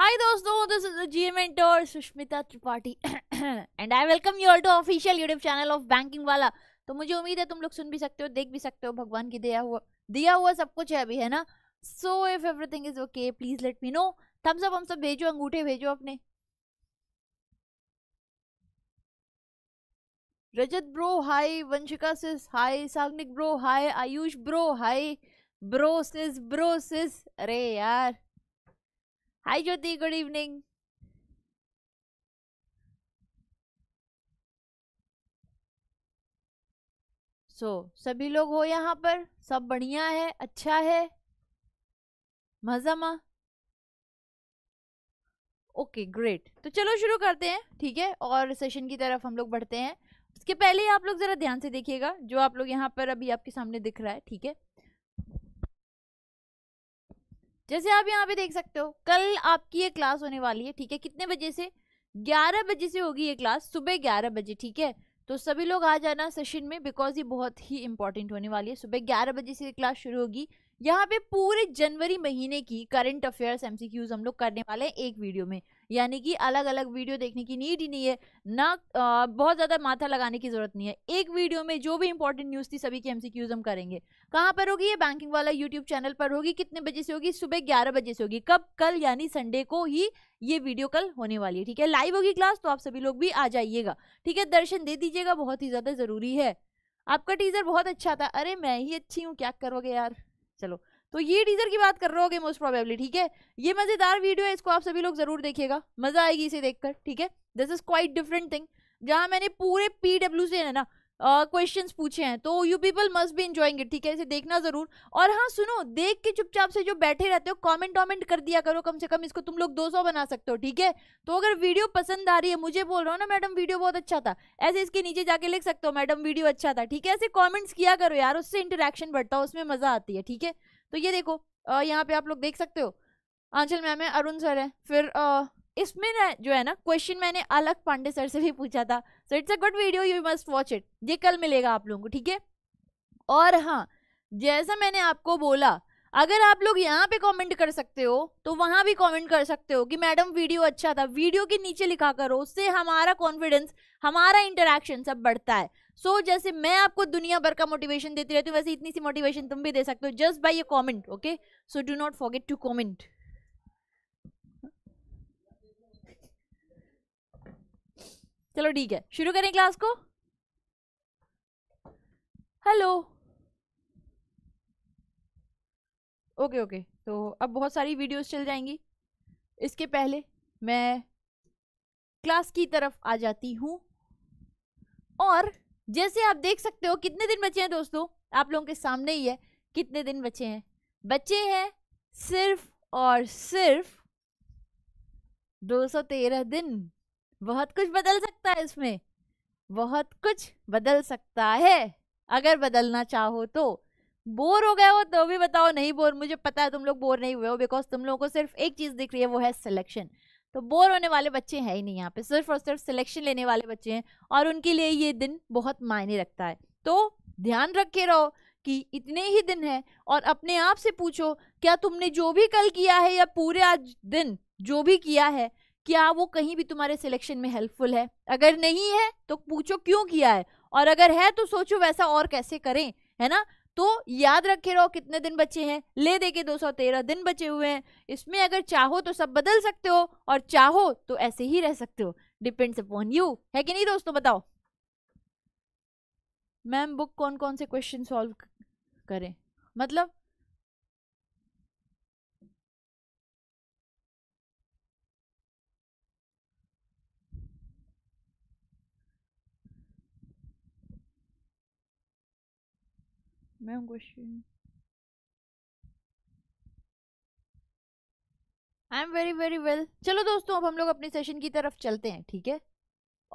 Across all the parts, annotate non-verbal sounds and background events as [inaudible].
हाय दोस्तों this is G mentor Sushmita Tripathi and I welcome you all to official YouTube channel of banking वाला तो मुझे उम्मीद है तुम लोग सुन भी सकते हो देख भी सकते हो भगवान की दिया हुआ दिया हुआ सब कुछ है अभी है ना so if everything is okay please let me know thumbs up हम सब भेजो अंगूठे भेजो अपने Rajat bro hi Vanshika sis hi Sagnik bro hi Ayush bro hi bro sis bro sis अरे यार Hi Jyoti, good evening. सो so, सभी लोग हो यहाँ पर सब बढ़िया है अच्छा है मजा मा ओके ग्रेट तो चलो शुरू करते हैं ठीक है और सेशन की तरफ हम लोग बढ़ते हैं उसके पहले आप लोग ज़रा ध्यान से देखिएगा जो आप लोग यहाँ पर अभी आपके सामने दिख रहा है ठीक है जैसे आप यहाँ पे देख सकते हो कल आपकी ये क्लास होने वाली है ठीक है कितने बजे से ग्यारह बजे से होगी ये क्लास सुबह ग्यारह बजे ठीक है तो सभी लोग आ जाना सेशन में बिकॉज ये बहुत ही इंपॉर्टेंट होने वाली है सुबह ग्यारह बजे से क्लास शुरू होगी यहाँ पे पूरे जनवरी महीने की करंट अफेयर्स एमसीक्यूज हम लोग करने वाले हैं एक वीडियो में यानी कि अलग अलग वीडियो देखने की नीड ही नहीं है ना आ, बहुत ज़्यादा माथा लगाने की ज़रूरत नहीं है एक वीडियो में जो भी इंपॉर्टेंट न्यूज़ थी सभी के एम हम करेंगे कहाँ पर होगी ये बैंकिंग वाला यूट्यूब चैनल पर होगी कितने बजे से होगी सुबह ग्यारह बजे से होगी कब कल यानी संडे को ही ये वीडियो कल होने वाली है ठीक है लाइव होगी क्लास तो आप सभी लोग भी आ जाइएगा ठीक है दर्शन दे दीजिएगा बहुत ही ज़्यादा ज़रूरी है आपका टीजर बहुत अच्छा था अरे मैं ही अच्छी हूँ क्या करोगे यार चलो तो ये टीजर की बात कर रहे होगे मोस्ट प्रोबेबली ठीक है ये मजेदार वीडियो है इसको आप सभी लोग जरूर देखिएगा मजा आएगी इसे देखकर ठीक है this is quite different thing जहां मैंने पूरे पी डब्ल्यू से है ना क्वेश्चंस uh, पूछे हैं तो यू पीपल मस्ट भी इंजॉइंग इट ठीक है इसे देखना जरूर और हाँ सुनो देख के चुपचाप से जो बैठे रहते हो कमेंट वॉमेंट कर दिया करो कम से कम इसको तुम लोग 200 बना सकते हो ठीक है तो अगर वीडियो पसंद आ रही है मुझे बोल रहा हूँ ना मैडम वीडियो बहुत अच्छा था ऐसे इसके नीचे जाके लिख सकते हो मैडम वीडियो अच्छा था ठीक है ऐसे कॉमेंट्स किया करो यार उससे इंटरेक्शन बढ़ता है उसमें मजा आती है ठीक है तो ये देखो यहाँ पे आप लोग देख सकते हो आंचल मैम है अरुण सर है फिर इसमें ना जो है ना क्वेश्चन मैंने अलग पांडे सर से भी पूछा था so it's a good video you must watch it ये कल मिलेगा आप लोगों को ठीक है और हाँ जैसा मैंने आपको बोला अगर आप लोग यहाँ पे कमेंट कर सकते हो तो वहाँ भी कमेंट कर सकते हो कि मैडम वीडियो अच्छा था वीडियो के नीचे लिखा करो उससे हमारा कॉन्फिडेंस हमारा इंटरेक्शन सब बढ़ता है सो so, जैसे मैं आपको दुनिया भर का मोटिवेशन देती रहती हूँ वैसे इतनी सी मोटिवेशन तुम भी दे सकते हो just by a comment okay so do not forget to comment चलो ठीक है शुरू करें क्लास को हेलो ओके ओके तो अब बहुत सारी वीडियोस चल जाएंगी इसके पहले मैं क्लास की तरफ आ जाती हूँ और जैसे आप देख सकते हो कितने दिन बचे हैं दोस्तों आप लोगों के सामने ही है कितने दिन बचे हैं बचे हैं सिर्फ और सिर्फ 213 दिन बहुत कुछ बदल सकता है इसमें बहुत कुछ बदल सकता है अगर बदलना चाहो तो बोर हो गए हो तो भी बताओ नहीं बोर मुझे पता है तुम लोग बोर नहीं हुए हो बिकॉज तुम लोगों को सिर्फ एक चीज़ दिख रही है वो है सिलेक्शन तो बोर होने वाले बच्चे हैं ही नहीं यहाँ पे सिर्फ और सिर्फ सिलेक्शन लेने वाले बच्चे हैं और उनके लिए ये दिन बहुत मायने रखता है तो ध्यान रखे रहो कि इतने ही दिन हैं और अपने आप से पूछो क्या तुमने जो भी कल किया है या पूरे आज दिन जो भी किया है क्या वो कहीं भी तुम्हारे सिलेक्शन में हेल्पफुल है अगर नहीं है तो पूछो क्यों किया है और अगर है तो सोचो वैसा और कैसे करें है ना तो याद रखे रहो कितने दिन बचे हैं ले दे के तेरह दिन बचे हुए हैं इसमें अगर चाहो तो सब बदल सकते हो और चाहो तो ऐसे ही रह सकते हो डिपेंड्स अपॉन यू है कि नहीं दोस्तों बताओ मैम बुक कौन कौन से क्वेश्चन सॉल्व करें मतलब mesmo gostinho. I am very very well चलो दोस्तों अब हम लोग अपने सेशन की तरफ चलते हैं ठीक है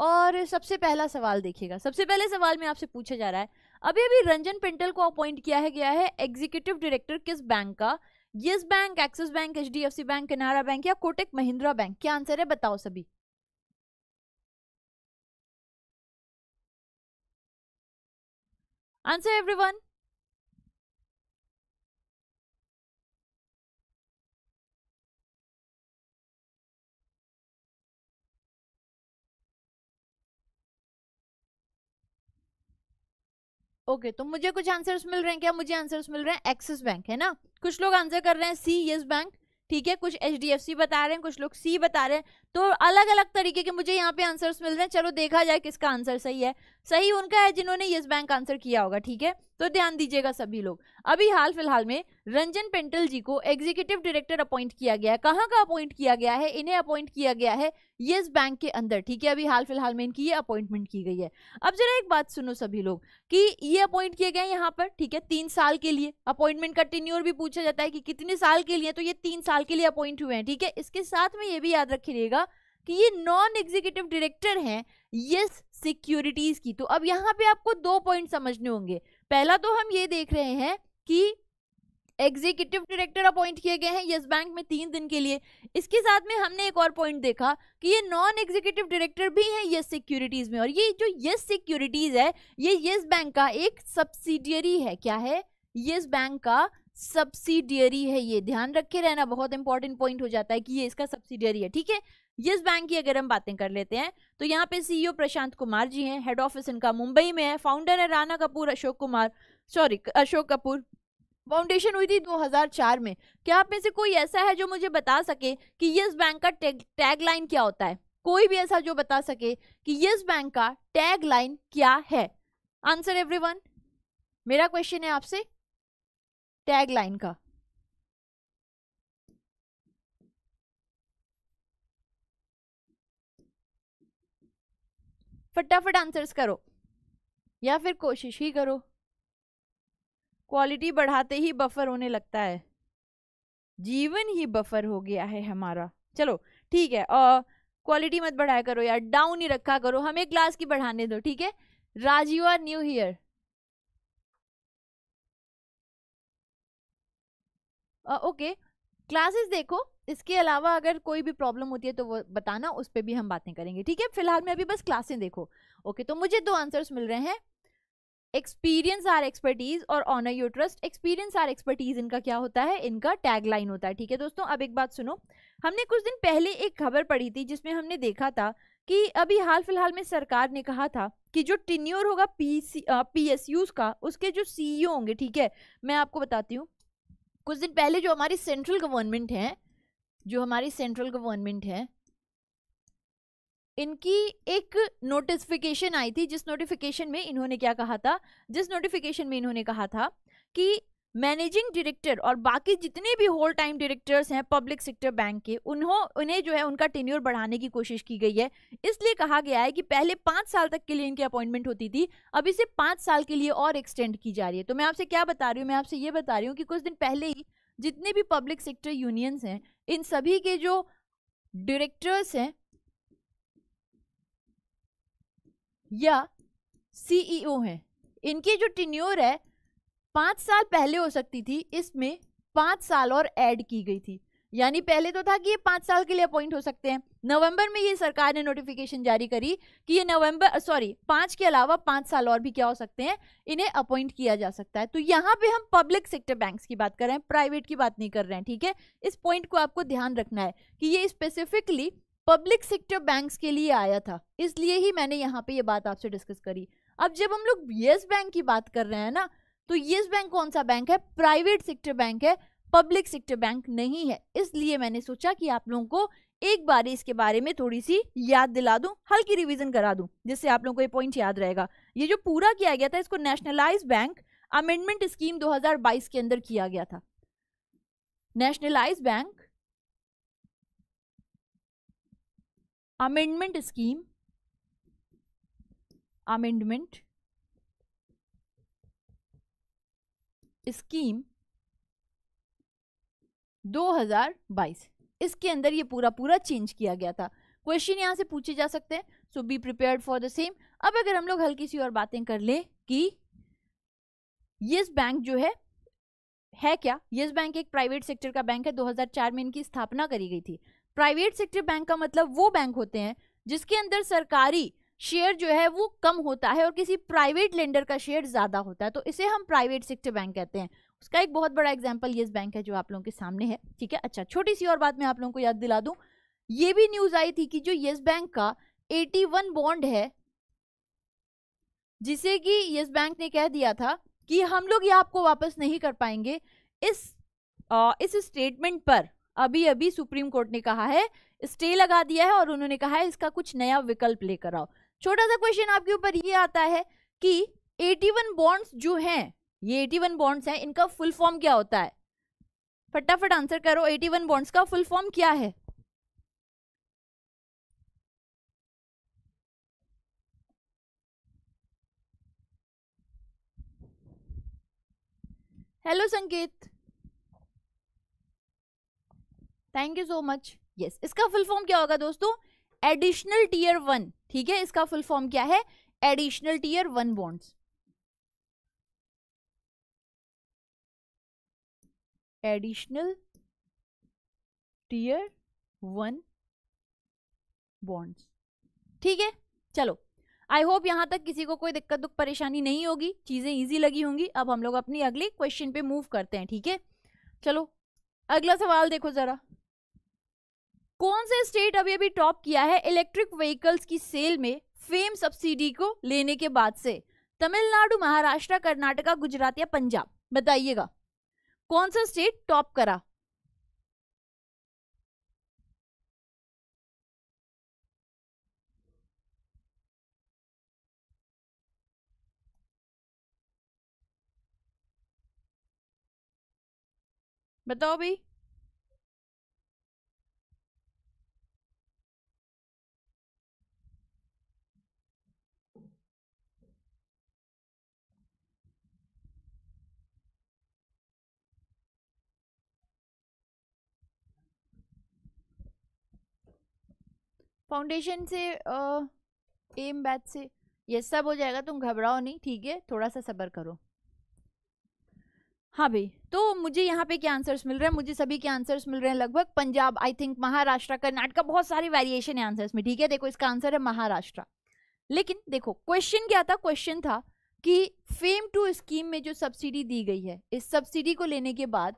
और सबसे पहला सवाल देखिएगा सबसे पहले सवाल में आपसे पूछा जा रहा है अभी अभी रंजन पिंटल को अपॉइंट किया है गया है एग्जीक्यूटिव डायरेक्टर किस बैंक का Yes Bank Axis Bank H D F C bank Canara bank या कोटेक महिंद्रा बैंक क्या आंसर है बताओ सभी आंसर एवरीवन ओके okay, तो मुझे कुछ आंसर्स मिल रहे हैं क्या मुझे आंसर्स मिल रहे हैं एक्सिस बैंक है ना कुछ लोग आंसर कर रहे हैं सी यस बैंक ठीक है कुछ एच बता रहे हैं कुछ लोग सी बता रहे हैं तो अलग अलग तरीके के मुझे यहाँ पे आंसर्स मिल रहे हैं चलो देखा जाए किसका आंसर सही है सही उनका है जिन्होंने यस बैंक आंसर किया होगा ठीक है तो ध्यान दीजिएगा सभी लोग अभी हाल फिलहाल में रंजन पेंटल जी को एग्जीक्यूटिव डायरेक्टर अपॉइंट किया गया है कहाँ का अपॉइंट किया गया है इन्हें अपॉइंट किया गया है यस बैंक के अंदर ठीक है अभी हाल फिलहाल में इनकी ये अपॉइंटमेंट की गई है अब जरा एक बात सुनो सभी लोग कि ये अपॉइंट किए गए यहाँ पर ठीक है तीन साल के लिए अपॉइंटमेंट का टेन्योर भी पूछा जाता है कि कितने साल के लिए तो ये तीन साल के लिए अपॉइंट हुए हैं ठीक है इसके साथ में ये भी याद रखिएगा कि ये नॉन एग्जीक्यूटिव डायरेक्टर हैं यस सिक्योरिटीज की तो अब यहाँ पे आपको दो पॉइंट समझने होंगे पहला तो हम ये देख रहे हैं कि एग्जीक्यूटिव डायरेक्टर अपॉइंट किए गए हैं यस बैंक में तीन दिन के लिए इसके साथ में हमने एक और पॉइंट देखा कि ये नॉन एग्जीक्यूटिव डायरेक्टर भी हैं यस सिक्योरिटीज में और ये जो यस सिक्योरिटीज है ये यस बैंक का एक सब्सिडियरी है क्या है यस बैंक का सब्सिडियरी है ये ध्यान रखे रहना बहुत इंपॉर्टेंट पॉइंट हो जाता है कि ये इसका सब्सिडियरी है ठीक है येस बैंक की अगर हम बातें कर लेते हैं तो यहाँ पे सीईओ e प्रशांत कुमार जी हैं हेड ऑफिस इनका मुंबई में है फाउंडर है राणा कपूर अशोक कुमार सॉरी अशोक कपूर फाउंडेशन हुई थी 2004 में क्या आप में से कोई ऐसा है जो मुझे बता सके कि यस बैंक का टैग लाइन क्या होता है कोई भी ऐसा जो बता सके कि यस बैंक का टैग लाइन क्या है आंसर एवरी मेरा क्वेश्चन है आपसे टैग लाइन का फटाफट आंसर्स करो या फिर कोशिश ही करो क्वालिटी बढ़ाते ही बफर होने लगता है जीवन ही बफर हो गया है हमारा चलो ठीक है और क्वालिटी मत बढ़ाया करो यार डाउन ही रखा करो हमें क्लास की बढ़ाने दो ठीक है Rajiv are new here okay classes देखो इसके अलावा अगर कोई भी प्रॉब्लम होती है तो वो बताना उस पर भी हम बातें करेंगे ठीक है फिलहाल में अभी बस क्लासें देखो ओके तो मुझे दो आंसर्स मिल रहे हैं एक्सपीरियंस आर एक्सपर्टीज और honour you trust experience our expertise इनका क्या होता है इनका टैग लाइन होता है ठीक है दोस्तों अब एक बात सुनो हमने कुछ दिन पहले एक खबर पढ़ी थी जिसमें हमने देखा था कि अभी हाल फिलहाल में सरकार ने कहा था कि जो टिन्योर होगा P C P S use का उसके जो सीईओ होंगे ठीक है मैं आपको बताती हूँ कुछ दिन पहले जो हमारी सेंट्रल गवर्नमेंट है जो हमारी सेंट्रल गवर्नमेंट है इनकी एक नोटिफिकेशन आई थी जिस नोटिफिकेशन में इन्होंने क्या कहा था जिस नोटिफिकेशन में इन्होंने कहा था कि मैनेजिंग डायरेक्टर और बाकी जितने भी होल टाइम डायरेक्टर्स हैं पब्लिक सेक्टर बैंक के उन्हों उन्हें जो है उनका टेन्योर बढ़ाने की कोशिश की गई है इसलिए कहा गया है कि पहले पाँच साल तक के लिए इनकी अपॉइंटमेंट होती थी अब इसे पाँच साल के लिए और एक्सटेंड की जा रही है तो मैं आपसे क्या बता रही हूँ मैं आपसे ये बता रही हूँ कि कुछ दिन पहले ही जितने भी पब्लिक सेक्टर यूनियंस हैं इन सभी के जो डायरेक्टर्स हैं या सीईओ e हैं इनके जो टिन्योर है पाँच साल पहले हो सकती थी इसमें पाँच साल और ऐड की गई थी यानी पहले तो था कि ये पाँच साल के लिए अपॉइंट हो सकते हैं नवंबर में ये सरकार ने नोटिफिकेशन जारी करी कि ये नवंबर सॉरी पाँच के अलावा पाँच साल और भी क्या हो सकते हैं इन्हें अपॉइंट किया जा सकता है तो यहाँ पे हम पब्लिक सेक्टर बैंक्स की बात कर रहे हैं प्राइवेट की बात नहीं कर रहे हैं ठीक है इस पॉइंट को आपको ध्यान रखना है कि ये स्पेसिफिकली पब्लिक सेक्टर बैंक्स के लिए आया था इसलिए ही मैंने यहाँ पे ये बात आपसे डिस्कस करी अब जब हम लोग येस बैंक की बात कर रहे हैं ना तो ये बैंक कौन सा बैंक है प्राइवेट सेक्टर बैंक है पब्लिक सेक्टर बैंक नहीं है इसलिए मैंने सोचा कि आप लोगों को एक बार इसके बारे में थोड़ी सी याद दिला दूं हल्की रिवीजन करा दूं जिससे आप लोगों को ये पॉइंट याद रहेगा ये जो पूरा किया गया था इसको नेशनलाइज बैंक अमेंडमेंट स्कीम 2022 के अंदर किया गया था nationalise bank amendment scheme amendment scheme 2022 इसके अंदर ये पूरा पूरा चेंज किया गया था क्वेश्चन यहाँ से पूछे जा सकते हैं so be prepare for the same अब अगर हम लोग हल्की सी और बातें कर ले कि ये बैंक जो है है क्या ये बैंक एक प्राइवेट सेक्टर का बैंक है 2004 में इनकी स्थापना करी गई थी प्राइवेट सेक्टर बैंक का मतलब वो बैंक होते हैं जिसके अंदर सरकारी शेयर जो है वो कम होता है और किसी प्राइवेट लेंडर का शेयर ज़्यादा होता है तो इसे हम प्राइवेट सेक्टर बैंक कहते हैं उसका एक बहुत बड़ा एग्जाम्पल येस बैंक है जो आप लोगों के सामने है ठीक है अच्छा छोटी सी और बात मैं आप लोगों को याद दिला दूँ ये भी न्यूज़ आई थी कि जो येस बैंक का एटी वन बॉन्ड है जिसे कि येस बैंक ने कह दिया था कि हम लोग ये आपको वापस नहीं कर पाएंगे इस आ, इस स्टेटमेंट पर अभी अभी सुप्रीम कोर्ट ने कहा है स्टे लगा दिया है और उन्होंने कहा है इसका कुछ नया विकल्प लेकर आओ छोटा सा क्वेश्चन आपके ऊपर ये आता है कि 81 बॉन्ड्स जो हैं ये 81 बॉन्ड्स हैं इनका फुल फॉर्म क्या होता है फटाफट आंसर करो 81 बॉन्ड्स का फुल फॉर्म क्या है hello Sanket thank you so much yes इसका फुल फॉर्म क्या होगा दोस्तों एडिशनल टीयर वन ठीक है इसका फुल फॉर्म क्या है additional tier one bonds additional tier one bonds ठीक है चलो आई होप यहां तक किसी को कोई दिक्कत दुख परेशानी नहीं होगी चीज़ें ईजी लगी होंगी अब हम लोग अपनी अगली क्वेश्चन पे मूव करते हैं ठीक है चलो अगला सवाल देखो ज़रा कौन से स्टेट अभी अभी टॉप किया है इलेक्ट्रिक व्हीकल्स की सेल में फेम सब्सिडी को लेने के बाद से तमिलनाडु महाराष्ट्र कर्नाटका गुजरात या पंजाब बताइएगा कौन सा स्टेट टॉप करा बताओ भाई फाउंडेशन से एम बैच से ये सब हो जाएगा तुम घबराओ नहीं ठीक है थोड़ा सा सब्र करो हाँ भाई तो मुझे यहाँ पे क्या आंसर्स मिल रहे हैं मुझे सभी के आंसर्स मिल रहे हैं लगभग पंजाब आई थिंक महाराष्ट्र कर्नाटक बहुत सारी वेरिएशन है आंसर्स में ठीक है देखो इसका आंसर है महाराष्ट्र लेकिन देखो क्वेश्चन क्या था क्वेश्चन था कि फेम टू स्कीम में जो सब्सिडी दी गई है इस सब्सिडी को लेने के बाद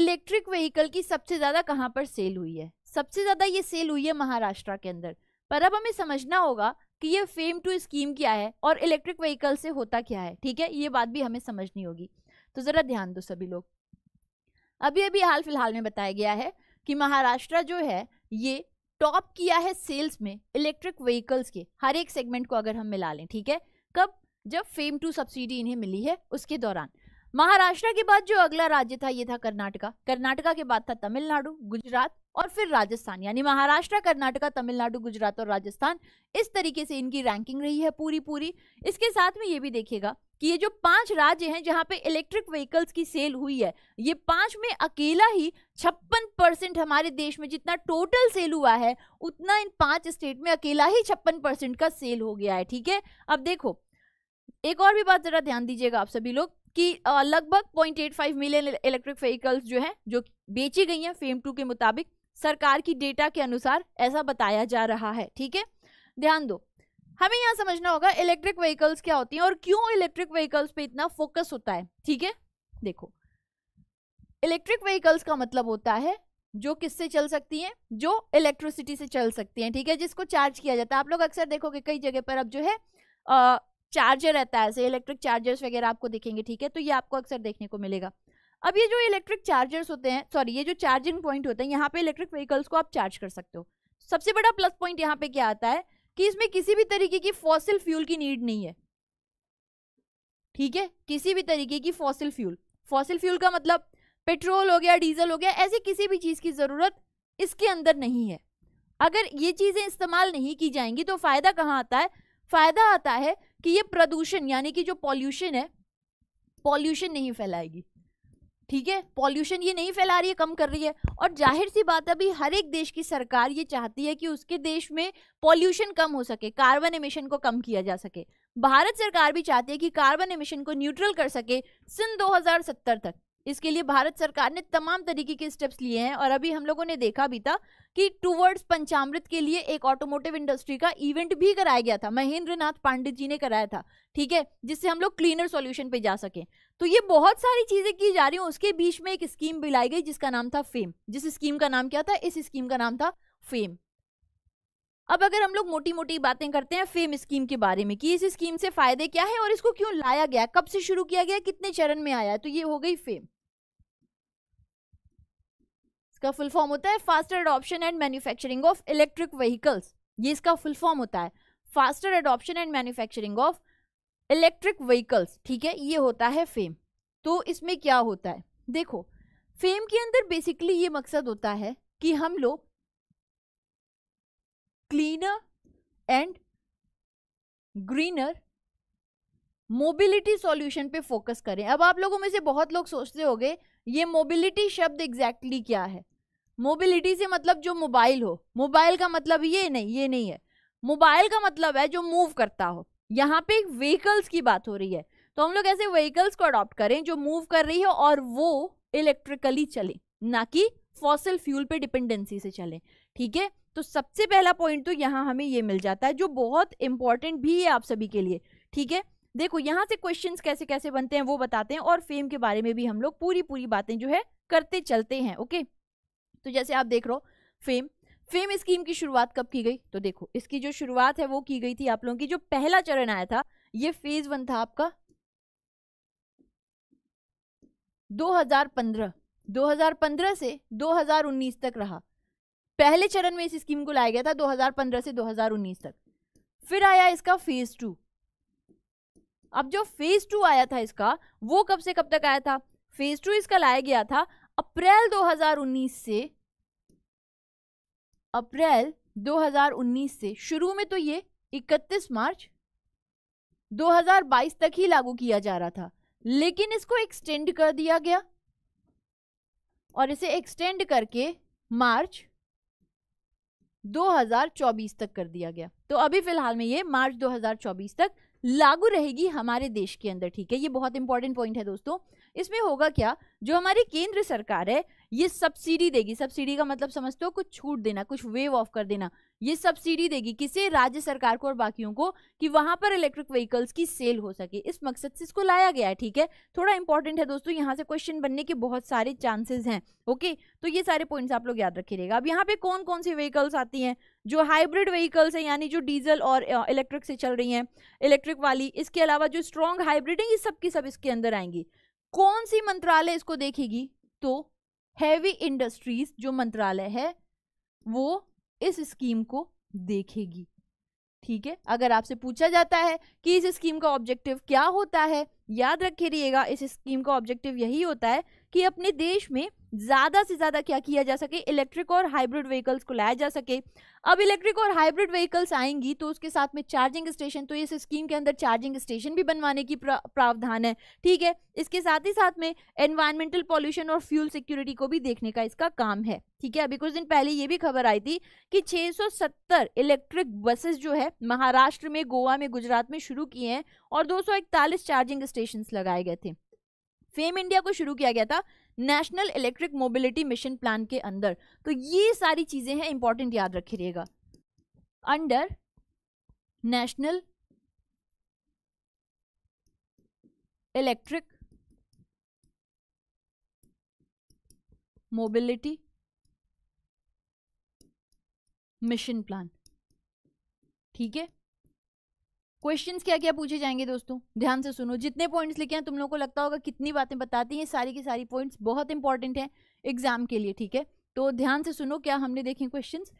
इलेक्ट्रिक व्हीकल की सबसे ज़्यादा कहाँ पर सेल हुई है सबसे ज़्यादा ये सेल हुई है महाराष्ट्र के अंदर पर अब हमें समझना होगा कि ये फेम टू स्कीम क्या है और इलेक्ट्रिक व्हीकल से होता क्या है ठीक है ये बात भी हमें समझनी होगी तो ज़रा ध्यान दो सभी लोग अभी अभी हाल फिलहाल में बताया गया है कि महाराष्ट्र जो है ये टॉप किया है सेल्स में इलेक्ट्रिक व्हीकल्स के हर एक सेगमेंट को अगर हम मिला लें ठीक है कब जब फेम टू सब्सिडी इन्हें मिली है उसके दौरान महाराष्ट्र के बाद जो अगला राज्य था ये था कर्नाटका कर्नाटका के बाद था तमिलनाडु गुजरात और फिर राजस्थान यानी महाराष्ट्र कर्नाटका तमिलनाडु गुजरात और राजस्थान इस तरीके से इनकी रैंकिंग रही है पूरी पूरी इसके साथ में ये भी देखिएगा कि ये जो पांच राज्य हैं जहां पे इलेक्ट्रिक व्हीकल्स की सेल हुई है ये पांच में अकेला ही छप्पन परसेंट हमारे देश में जितना टोटल सेल हुआ है उतना इन पांच स्टेट में अकेला ही छप्पन परसेंट का सेल हो गया है ठीक है अब देखो एक और भी बात जरा ध्यान दीजिएगा आप सभी लोग कि लगभग 0.85 मिलियन इलेक्ट्रिक व्हीकल्स जो हैं जो बेची गई हैं फेम टू के मुताबिक सरकार की डेटा के अनुसार ऐसा बताया जा रहा है ठीक है ध्यान दो हमें यहाँ समझना होगा इलेक्ट्रिक व्हीकल्स क्या होती हैं और क्यों इलेक्ट्रिक व्हीकल्स पे इतना फोकस होता है ठीक है देखो इलेक्ट्रिक व्हीकल्स का मतलब होता है जो किससे चल सकती हैं जो इलेक्ट्रिसिटी से चल सकती हैं ठीक है जिसको चार्ज किया जाता है आप लोग अक्सर देखोगे कई जगह पर अब जो है आ, चार्जर रहता है ऐसे इलेक्ट्रिक चार्जर्स वगैरह आपको देखेंगे ठीक है तो ये आपको अक्सर देखने को मिलेगा अब ये जो इलेक्ट्रिक चार्जर्स होते हैं सॉरी ये जो चार्जिंग पॉइंट होते हैं यहाँ पे इलेक्ट्रिक व्हीकल्स को आप चार्ज कर सकते हो सबसे बड़ा प्लस पॉइंट यहाँ पे क्या आता है कि इसमें किसी भी तरीके की फॉसिल फ्यूल की नीड नहीं है ठीक है किसी भी तरीके की फॉसिल फ्यूल फॉसिल फ्यूल का मतलब पेट्रोल हो गया डीजल हो गया ऐसी किसी भी चीज़ की ज़रूरत इसके अंदर नहीं है अगर ये चीज़ें इस्तेमाल नहीं की जाएंगी तो फ़ायदा कहाँ आता है फ़ायदा आता है कि ये प्रदूषण यानी कि जो पॉल्यूशन है पॉल्यूशन नहीं फैलाएगी ठीक है पॉल्यूशन ये नहीं फैला रही है कम कर रही है और जाहिर सी बात अभी हर एक देश की सरकार ये चाहती है कि उसके देश में पॉल्यूशन कम हो सके कार्बन एमिशन को कम किया जा सके भारत सरकार भी चाहती है कि कार्बन एमिशन को न्यूट्रल कर सके सन 2070 तक इसके लिए भारत सरकार ने तमाम तरीके के स्टेप्स लिए हैं और अभी हम लोगों ने देखा भी था कि टूवर्ड्स पंचामृत के लिए एक ऑटोमोटिव इंडस्ट्री का इवेंट भी कराया गया था महेंद्र नाथ पांडे जी ने कराया था ठीक है जिससे हम लोग क्लीनर सॉल्यूशन पे जा सके तो ये बहुत सारी चीज़ें की जा रही हैं उसके बीच में एक स्कीम भी लाई गई जिसका नाम था फेम जिस स्कीम का नाम क्या था इस स्कीम का नाम था फेम अब अगर हम लोग मोटी मोटी बातें करते हैं फेम स्कीम के बारे में कि इस स्कीम से फ़ायदे क्या है और इसको क्यों लाया गया कब से शुरू किया गया कितने चरण में आया तो ये हो गई फेम इसका फुल फॉर्म होता है faster adoption and manufacturing of electric vehicles ये इसका फुल फॉर्म होता है faster adoption and manufacturing of electric vehicles ठीक है ये होता है फेम तो इसमें क्या होता है देखो फेम के अंदर बेसिकली ये मकसद होता है कि हम लोग cleaner and greener mobility solution पे फोकस करें अब आप लोगों में से बहुत लोग सोचते होंगे ये मोबिलिटी शब्द एग्जैक्टली exactly क्या है मोबिलिटी से मतलब जो मोबाइल हो मोबाइल का मतलब ये नहीं ये नहीं है मोबाइल का मतलब है जो मूव करता हो यहाँ पे व्हीकल्स की बात हो रही है तो हम लोग ऐसे व्हीकल्स को अडॉप्ट करें जो मूव कर रही है और वो इलेक्ट्रिकली चले ना कि फॉसिल फ्यूल पे डिपेंडेंसी से चले ठीक है तो सबसे पहला पॉइंट तो यहाँ हमें ये मिल जाता है जो बहुत इंपॉर्टेंट भी है आप सभी के लिए ठीक है देखो यहाँ से क्वेश्चंस कैसे कैसे बनते हैं वो बताते हैं और फेम के बारे में भी हम लोग पूरी पूरी बातें जो है करते चलते हैं ओके तो जैसे आप देख रहे हो फेम फेम स्कीम की शुरुआत कब की गई तो देखो इसकी जो शुरुआत है वो की गई थी आप लोगों की जो पहला चरण आया था ये फेज वन था आपका 2015 2015 से 2019 तक रहा पहले चरण में इस स्कीम को लाया गया था 2015 से 2019 तक फिर आया इसका फेज टू अब जो फेज टू आया था इसका वो कब से कब तक आया था फेज टू इसका लाया गया था अप्रैल 2019 से अप्रैल 2019 से शुरू में तो ये 31 मार्च 2022 तक ही लागू किया जा रहा था लेकिन इसको एक्सटेंड कर दिया गया और इसे एक्सटेंड करके मार्च 2024 तक कर दिया गया तो अभी फिलहाल में ये मार्च 2024 तक लागू रहेगी हमारे देश के अंदर ठीक है ये बहुत इंपॉर्टेंट पॉइंट है दोस्तों इसमें होगा क्या जो हमारी केंद्र सरकार है ये सब्सिडी देगी सब्सिडी का मतलब समझते हो कुछ छूट देना कुछ वेव ऑफ कर देना ये सब्सिडी देगी किसे राज्य सरकार को और बाकियों को कि वहां पर इलेक्ट्रिक व्हीकल्स की सेल हो सके इस मकसद से इसको लाया गया है ठीक है थोड़ा इंपॉर्टेंट है दोस्तों यहाँ से क्वेश्चन बनने के बहुत सारे चांसेस हैं ओके तो ये सारे पॉइंट्स आप लोग याद रखिएगा अब यहाँ पे कौन कौन सी व्हीकल्स आती हैं जो हाइब्रिड व्हीकल्स हैं यानी जो डीजल और इलेक्ट्रिक से चल रही हैं इलेक्ट्रिक वाली इसके अलावा जो स्ट्रॉन्ग हाइब्रिड है ये सब की सब इसके अंदर आएंगी कौन सी मंत्रालय इसको देखेगी तो हैवी इंडस्ट्रीज जो मंत्रालय है वो इस स्कीम को देखेगी ठीक है अगर आपसे पूछा जाता है कि इस स्कीम का ऑब्जेक्टिव क्या होता है याद रखे रहिएगा इस स्कीम का ऑब्जेक्टिव यही होता है कि अपने देश में ज़्यादा से ज़्यादा क्या किया जा सके इलेक्ट्रिक और हाइब्रिड व्हीकल्स को लाया जा सके अब इलेक्ट्रिक और हाइब्रिड व्हीकल्स आएंगी तो उसके साथ में चार्जिंग स्टेशन तो इस स्कीम के अंदर चार्जिंग स्टेशन भी बनवाने की प्रावधान है ठीक है इसके साथ ही साथ में एनवायरमेंटल पॉल्यूशन और फ्यूल सिक्योरिटी को भी देखने का इसका काम है ठीक है अभी कुछ दिन पहले ये भी खबर आई थी कि 670 इलेक्ट्रिक बसेस जो है महाराष्ट्र में गोवा में गुजरात में शुरू किए हैं और दो चार्जिंग स्टेशन लगाए गए थे फेम इंडिया को शुरू किया गया था national electric mobility mission plan के अंदर तो ये सारी चीज़ें हैं इंपॉर्टेंट याद रखिएगा under national electric mobility mission plan ठीक है क्वेश्चंस क्या क्या पूछे जाएंगे दोस्तों ध्यान से सुनो जितने पॉइंट्स लिखे हैं तुम लोगों को लगता होगा कितनी बातें बताती हैं सारी की सारी पॉइंट्स बहुत इंपॉर्टेंट हैं एग्जाम के लिए ठीक है तो ध्यान से सुनो क्या हमने देखे क्वेश्चंस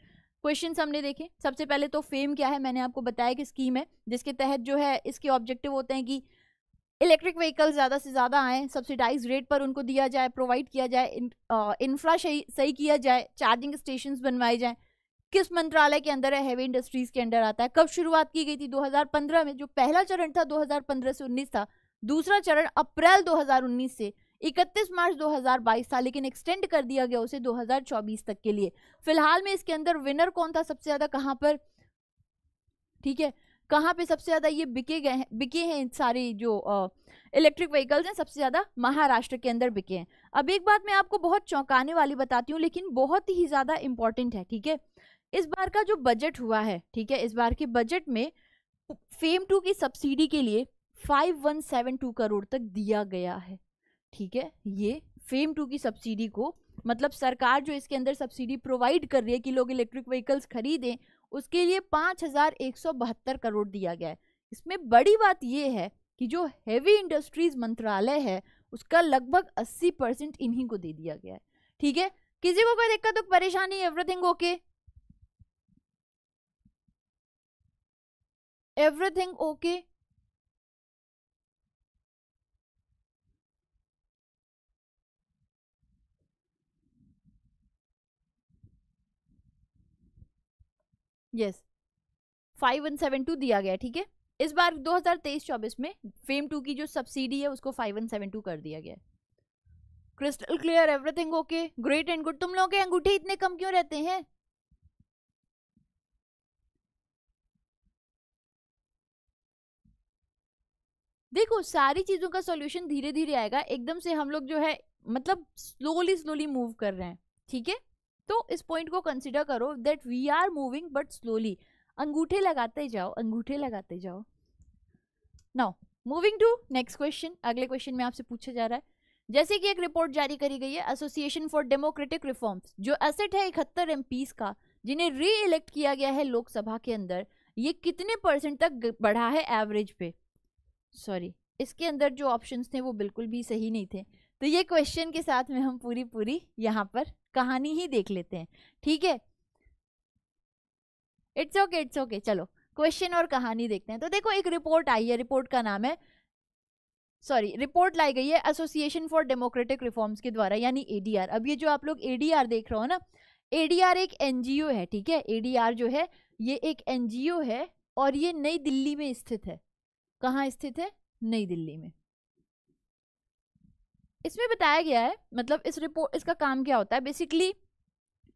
क्वेश्चन हमने देखे सबसे पहले तो फेम क्या है मैंने आपको बताया कि स्कीम है जिसके तहत जो है इसके ऑब्जेक्टिव होते हैं कि इलेक्ट्रिक व्हीकल ज़्यादा से ज़्यादा आएँ सब्सिडाइज रेट पर उनको दिया जाए प्रोवाइड किया जाए इंफ्रा सही सही किया जाए चार्जिंग स्टेशन बनवाए जाएँ किस मंत्रालय के अंदर है हैवी इंडस्ट्रीज के अंडर आता है कब शुरुआत की गई थी 2015 में जो पहला चरण था 2015 से 19 था दूसरा चरण अप्रैल 2019 से 31 मार्च 2022 था लेकिन एक्सटेंड कर दिया गया उसे 2024 तक के लिए फिलहाल में इसके अंदर विनर कौन था सबसे ज़्यादा कहाँ पर ठीक है कहाँ पे सबसे ज़्यादा ये बिके गए हैं बिके हैं सारे जो इलेक्ट्रिक व्हीकल्स हैं सबसे ज़्यादा महाराष्ट्र के अंदर बिके हैं अब एक बात मैं आपको बहुत चौंकाने वाली बताती हूँ लेकिन बहुत ही ज़्यादा इंपॉर्टेंट है ठीक है इस बार का जो बजट हुआ है ठीक है इस बार के बजट में फेम टू की सब्सिडी के लिए 5172 करोड़ तक दिया गया है ठीक है ये फेम टू की सब्सिडी को मतलब सरकार जो इसके अंदर सब्सिडी प्रोवाइड कर रही है कि लोग इलेक्ट्रिक व्हीकल्स खरीदें उसके लिए पाँच हज़ार एक सौ बहत्तर करोड़ दिया गया है इसमें बड़ी बात यह है कि जो हैवी इंडस्ट्रीज मंत्रालय है उसका लगभग अस्सी परसेंट इन्हीं को दे दिया गया है ठीक है किसी को कोई दिक्कत तो परेशानी everything okay everything okay yes five one seven two दिया गया ठीक है इस बार 2023-24 में फेम टू की जो सब्सिडी है उसको फाइव वन सेवन टू कर दिया गया crystal clear everything okay great and good तुम लोगों के अंगूठे इतने कम क्यों रहते हैं देखो सारी चीज़ों का सोल्यूशन धीरे धीरे आएगा एकदम से हम लोग जो है मतलब स्लोली स्लोली मूव कर रहे हैं ठीक है तो इस पॉइंट को कंसिडर करो that we are moving but slowly अंगूठे लगाते जाओ अंगूठे लगाते जाओ now moving to next question अगले क्वेश्चन में आपसे पूछा जा रहा है जैसे कि एक रिपोर्ट जारी करी गई है एसोसिएशन फॉर डेमोक्रेटिक रिफॉर्म्स जो एसेट है इकहत्तर एम का जिन्हें री इलेक्ट किया गया है लोकसभा के अंदर ये कितने परसेंट तक बढ़ा है एवरेज पे सॉरी इसके अंदर जो ऑप्शंस थे वो बिल्कुल भी सही नहीं थे तो ये क्वेश्चन के साथ में हम पूरी पूरी यहाँ पर कहानी ही देख लेते हैं ठीक है इट्स ओके इट्स ओके चलो क्वेश्चन और कहानी देखते हैं तो देखो एक रिपोर्ट आई है रिपोर्ट का नाम है सॉरी रिपोर्ट लाई गई है एसोसिएशन फॉर डेमोक्रेटिक रिफॉर्म्स के द्वारा यानी एडीआर अब ये जो आप लोग एडीआर देख रहे हो ना एडीआर एक एनजीओ है ठीक है एडीआर जो है ये एक एनजीओ है और ये नई दिल्ली में स्थित है कहाँ स्थित है नई दिल्ली में इसमें बताया गया है मतलब इस रिपोर्ट इसका काम क्या होता है बेसिकली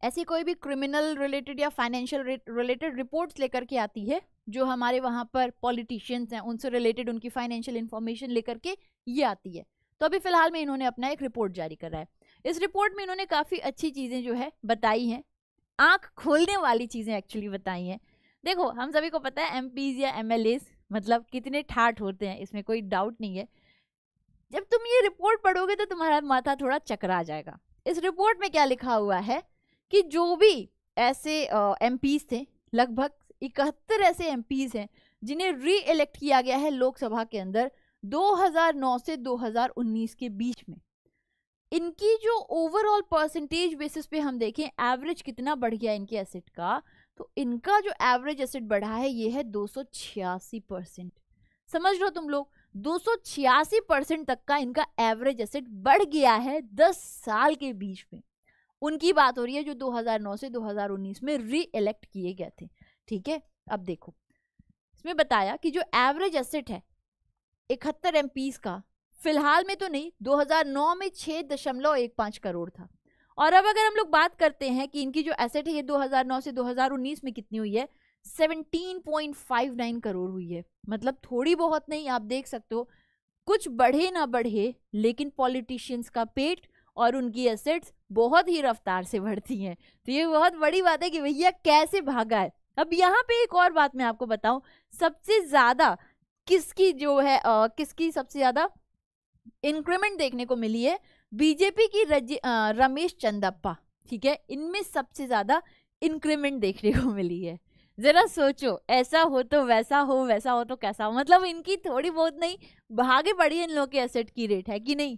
ऐसी कोई भी क्रिमिनल रिलेटेड या फाइनेंशियल रिलेटेड रिपोर्ट्स लेकर के आती है जो हमारे वहाँ पर पॉलिटिशियंस हैं उनसे रिलेटेड उनकी फाइनेंशियल इन्फॉर्मेशन लेकर के ये आती है तो अभी फ़िलहाल में इन्होंने अपना एक रिपोर्ट जारी करा है इस रिपोर्ट में इन्होंने काफ़ी अच्छी चीज़ें जो है बताई हैं आँख खोलने वाली चीज़ें एक्चुअली बताई हैं देखो हम सभी को पता है एम या एम मतलब कितने ठाट होते हैं इसमें कोई डाउट नहीं है जब तुम ये रिपोर्ट पढ़ोगे तो तुम्हारा माथा थोड़ा चकरा जाएगा इस रिपोर्ट में क्या लिखा हुआ है कि जो भी ऐसे एम थे लगभग इकहत्तर ऐसे एम हैं जिन्हें री इलेक्ट किया गया है लोकसभा के अंदर 2009 से 2019 के बीच में इनकी जो ओवरऑल परसेंटेज बेसिस पे हम देखें एवरेज कितना बढ़ गया इनके एसेट का तो इनका जो एवरेज एसिड बढ़ा है ये है दो परसेंट समझ लो तुम लोग दो परसेंट तक का इनका एवरेज एसिड बढ़ गया है दस साल के बीच में उनकी बात हो रही है जो 2009 से 2019 में री इलेक्ट किए गए थे ठीक है अब देखो इसमें बताया कि जो एवरेज एसिड है इकहत्तर एम का फिलहाल में तो नहीं 2009 में छः दशमलव एक पाँच करोड़ था और अब अगर हम लोग बात करते हैं कि इनकी जो एसेट है ये 2009 से 2019 में कितनी हुई है 17.59 करोड़ हुई है मतलब थोड़ी बहुत नहीं आप देख सकते हो कुछ बढ़े ना बढ़े लेकिन पॉलिटिशियंस का पेट और उनकी एसेट्स बहुत ही रफ्तार से बढ़ती हैं तो ये बहुत बड़ी बात है कि भैया कैसे भागा है अब यहाँ पे एक और बात मैं आपको बताऊं सबसे ज़्यादा किसकी जो है आ, किसकी सबसे ज़्यादा इंक्रीमेंट देखने को मिली है बीजेपी की रमेश चंदप्पा ठीक है इनमें सबसे ज़्यादा इंक्रीमेंट देखने को मिली है ज़रा सोचो ऐसा हो तो वैसा हो वैसा हो तो कैसा हो मतलब इनकी थोड़ी बहुत नहीं भागे पड़ी इन लोगों के एसेट की रेट है कि नहीं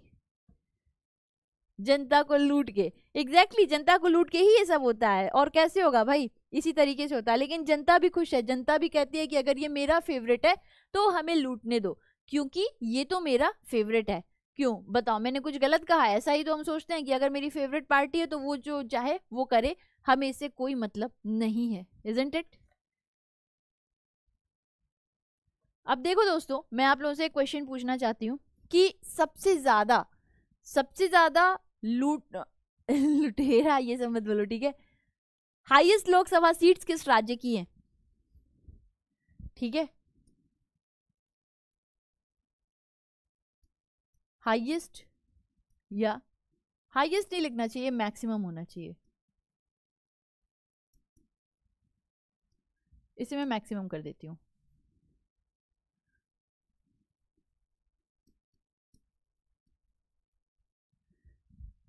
जनता को लूट के एग्जैक्टली exactly, जनता को लूट के ही ये सब होता है और कैसे होगा भाई इसी तरीके से होता है लेकिन जनता भी खुश है जनता भी कहती है कि अगर ये मेरा फेवरेट है तो हमें लूटने दो क्योंकि ये तो मेरा फेवरेट है क्यों बताओ मैंने कुछ गलत कहा ऐसा ही तो हम सोचते हैं कि अगर मेरी फेवरेट पार्टी है तो वो जो चाहे वो करे हमें इससे कोई मतलब नहीं है इजेंट इट अब देखो दोस्तों मैं आप लोगों से एक क्वेश्चन पूछना चाहती हूँ कि सबसे ज़्यादा सबसे ज़्यादा लूट लुटेरा ये सब मत बोलो ठीक है हाईएस्ट लोकसभा सीट्स किस राज्य की है ठीक है हाईएस्ट या हाईएस्ट नहीं लिखना चाहिए मैक्सिमम होना चाहिए इसे मैं मैक्सिमम कर देती हूँ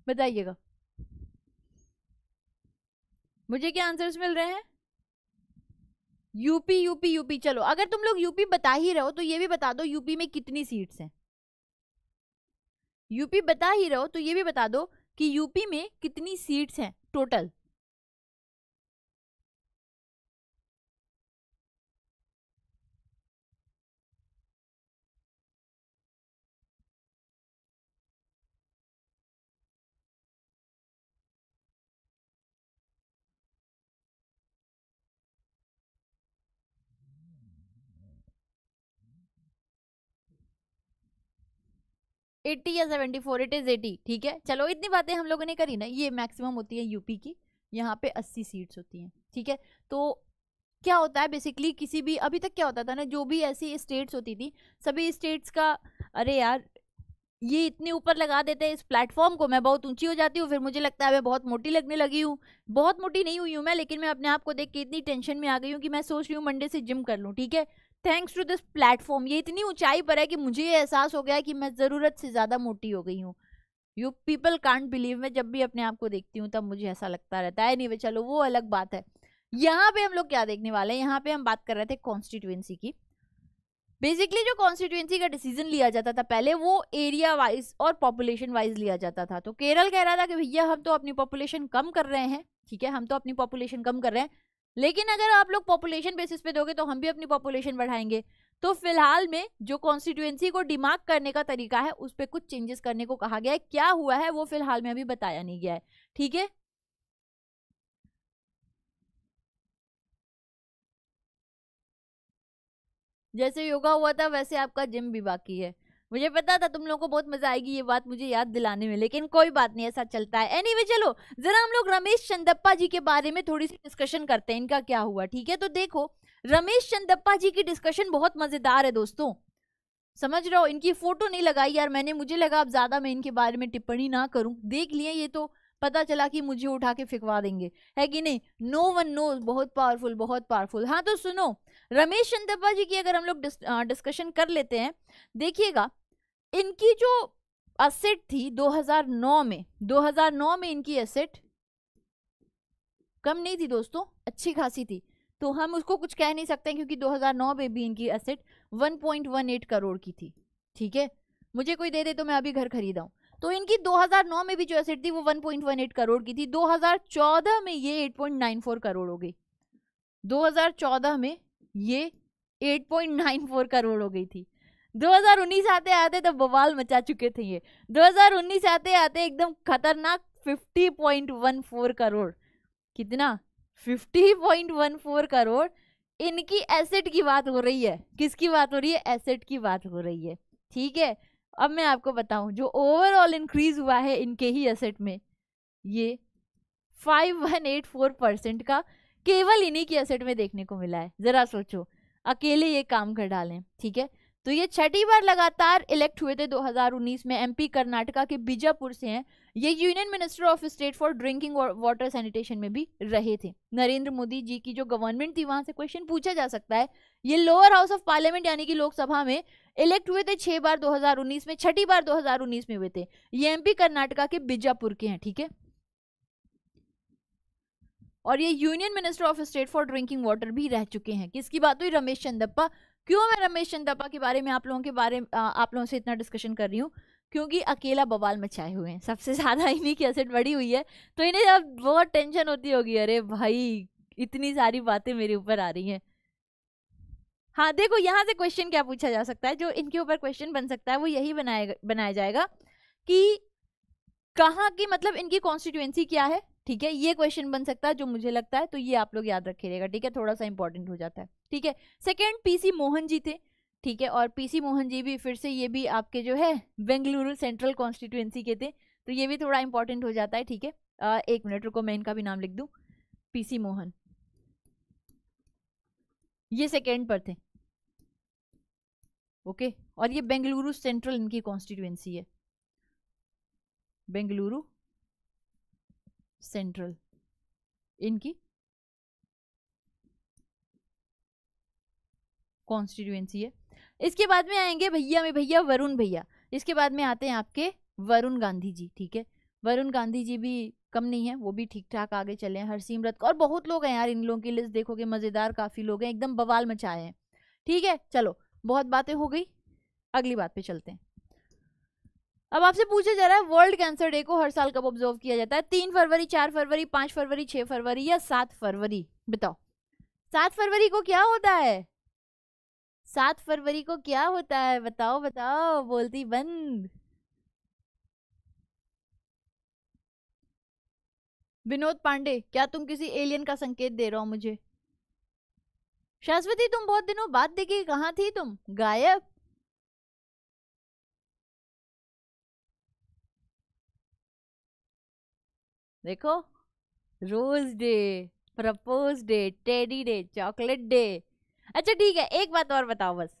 बताइएगा मुझे क्या आंसर्स मिल रहे हैं यूपी यूपी यूपी चलो अगर तुम लोग यूपी बता ही रहो तो ये भी बता दो यूपी में कितनी सीट्स हैं यूपी बता ही रहो तो ये भी बता दो कि यूपी में कितनी सीट्स हैं टोटल एट्टी या seventy four it is eighty ठीक है चलो इतनी बातें हम लोगों ने करी ना ये मैक्सिमम होती है यूपी की यहाँ पे अस्सी सीट्स होती हैं ठीक है तो क्या होता है बेसिकली किसी भी अभी तक क्या होता था ना जो भी ऐसी स्टेट्स होती थी सभी स्टेट्स का अरे यार ये इतने ऊपर लगा देते हैं इस प्लेटफॉर्म को मैं बहुत ऊंची हो जाती हूँ फिर मुझे लगता है मैं बहुत मोटी लगने लगी हूँ बहुत मोटी नहीं हुई हूँ मैं लेकिन मैं अपने आप को देख के इतनी टेंशन में आ गई हूँ कि मैं सोच रही हूँ मंडे से जिम कर लूँ ठीक है थैंक्स टू दिस प्लेटफॉर्म ये इतनी ऊंचाई पर है कि मुझे ये एहसास हो गया कि मैं ज़रूरत से ज़्यादा मोटी हो गई हूँ यू पीपल कांट बिलीव मैं जब भी अपने आप को देखती हूँ तब मुझे ऐसा लगता रहता है नहीं वे चलो वो अलग बात है यहाँ पे हम लोग क्या देखने वाले हैं यहाँ पे हम बात कर रहे थे कॉन्स्टिट्यूएंसी की बेसिकली जो कॉन्स्टिट्यूएंसी का डिसीजन लिया जाता था पहले वो एरिया वाइज और पॉपुलेशन वाइज लिया जाता था तो केरल कह रहा था कि भैया हम तो अपनी पॉपुलेशन कम कर रहे हैं ठीक है हम तो अपनी पॉपुलेशन कम कर रहे हैं लेकिन अगर आप लोग पॉपुलेशन बेसिस पे दोगे तो हम भी अपनी पॉपुलेशन बढ़ाएंगे तो फिलहाल में जो कॉन्स्टिट्यूएंसी को डिमार्क करने का तरीका है उस पर कुछ चेंजेस करने को कहा गया है क्या हुआ है वो फिलहाल में अभी बताया नहीं गया है ठीक है जैसे योगा हुआ था वैसे आपका जिम भी बाकी है मुझे पता था तुम लोगों को बहुत मजा आएगी ये बात मुझे याद दिलाने में लेकिन कोई बात नहीं ऐसा चलता है एनी anyway, चलो जरा हम लोग रमेश चंदप्पा जी के बारे में थोड़ी सी डिस्कशन करते हैं इनका क्या हुआ ठीक है तो देखो रमेश चंदप्पा जी की डिस्कशन बहुत मजेदार है दोस्तों समझ रहे हो इनकी फोटो नहीं लगाई यार मैंने मुझे लगा अब ज्यादा मैं इनके बारे में टिप्पणी ना करूं देख लिए ये तो पता चला कि मुझे उठा के फिकवा देंगे है कि नहीं नो वन नो बहुत पावरफुल बहुत पावरफुल हाँ तो सुनो रमेश चंदप्पा जी की अगर हम लोग डिस्कशन कर लेते हैं देखिएगा इनकी जो असेट थी 2009 में 2009 में इनकी असेट कम नहीं थी दोस्तों अच्छी खासी थी तो हम उसको कुछ कह नहीं सकते क्योंकि 2009 में भी इनकी असेट 1.18 करोड़ की थी ठीक है मुझे कोई दे दे तो मैं अभी घर खरीदाऊँ तो इनकी 2009 में भी जो असेट थी वो 1.18 करोड़ की थी 2014 में ये 8.94 करोड़ हो गई 2014 में ये 8.94 करोड़ हो गई थी 2019 आते आते तो बवाल मचा चुके थे ये 2019 आते आते एकदम खतरनाक 50.14 करोड़ कितना 50.14 करोड़ इनकी एसेट की बात हो रही है किसकी बात हो रही है एसेट की बात हो रही है ठीक है अब मैं आपको बताऊं जो ओवरऑल इंक्रीज हुआ है इनके ही एसेट में ये 5184 परसेंट का केवल इन्हीं की एसेट में देखने को मिला है ज़रा सोचो अकेले ये काम कर डालें ठीक है तो ये छठी बार लगातार इलेक्ट हुए थे 2019 में एमपी कर्नाटका के बीजापुर से हैं ये union minister of state for drinking water sanitation में भी रहे थे नरेंद्र मोदी जी की जो गवर्नमेंट थी वहां से क्वेश्चन पूछा जा सकता है ये लोअर हाउस ऑफ पार्लियामेंट यानी कि लोकसभा में इलेक्ट हुए थे छह बार 2019 में छठी बार 2019 में हुए थे ये एमपी कर्नाटका के बीजापुर के हैं ठीक है और ये union minister of state for drinking water भी रह चुके हैं किसकी बात हुई रमेश चंदप्पा क्यों मैं रमेश चंदापा के बारे में आप लोगों के बारे आप लोगों से इतना डिस्कशन कर रही हूँ क्योंकि अकेला बवाल मचाए हुए हैं सबसे [laughs] ज़्यादा इन्हीं की असेट बढ़ी हुई है तो इन्हें अब बहुत टेंशन होती होगी अरे भाई इतनी सारी बातें मेरे ऊपर आ रही हैं हाँ देखो यहाँ से क्वेश्चन क्या पूछा जा सकता है जो इनके ऊपर क्वेश्चन बन सकता है वो यही बनाया बनाया जाएगा कि कहाँ की मतलब इनकी कॉन्स्टिट्यूएंसी क्या है ठीक है ये क्वेश्चन बन सकता है जो मुझे लगता है तो ये आप लोग याद रखिएगा ठीक है थोड़ा सा इंपॉर्टेंट हो जाता है ठीक है सेकेंड पीसी मोहन जी थे ठीक है और पीसी मोहन जी भी फिर से ये भी आपके जो है बेंगलुरु सेंट्रल कॉन्स्टिट्यूएंसी के थे तो ये भी थोड़ा इंपॉर्टेंट हो जाता है ठीक है एक मिनट रुको मैं इनका भी नाम लिख दू पीसी मोहन ये सेकेंड पर थे ओके और ये बेंगलुरु सेंट्रल इनकी कॉन्स्टिट्यूएंसी है बेंगलुरु सेंट्रल इनकी कॉन्स्टिट्यूएंसी है इसके बाद में आएंगे भैया में भैया वरुण भैया इसके बाद में आते हैं आपके वरुण गांधी जी ठीक है वरुण गांधी जी भी कम नहीं है वो भी ठीक ठाक आगे चले हैं हरसिमरत और बहुत लोग हैं यार इन लोगों की लिस्ट देखोगे मज़ेदार काफ़ी लोग हैं एकदम बवाल मचाए हैं ठीक है चलो बहुत बातें हो गई अगली बात पे चलते हैं अब आपसे पूछा जा रहा है वर्ल्ड कैंसर डे को हर साल कब ऑब्जर्व किया जाता है तीन फरवरी चार फरवरी पांच फरवरी छह फरवरी या सात फरवरी बताओ सात फरवरी को क्या होता है सात फरवरी को क्या होता है बताओ बताओ बोलती बंद विनोद पांडे क्या तुम किसी एलियन का संकेत दे रहा हो मुझे शाश्वती तुम बहुत दिनों बाद देखी कहाँ थी तुम गायब देखो rose day propose day teddy day chocolate day अच्छा ठीक है एक बात और बताओ बस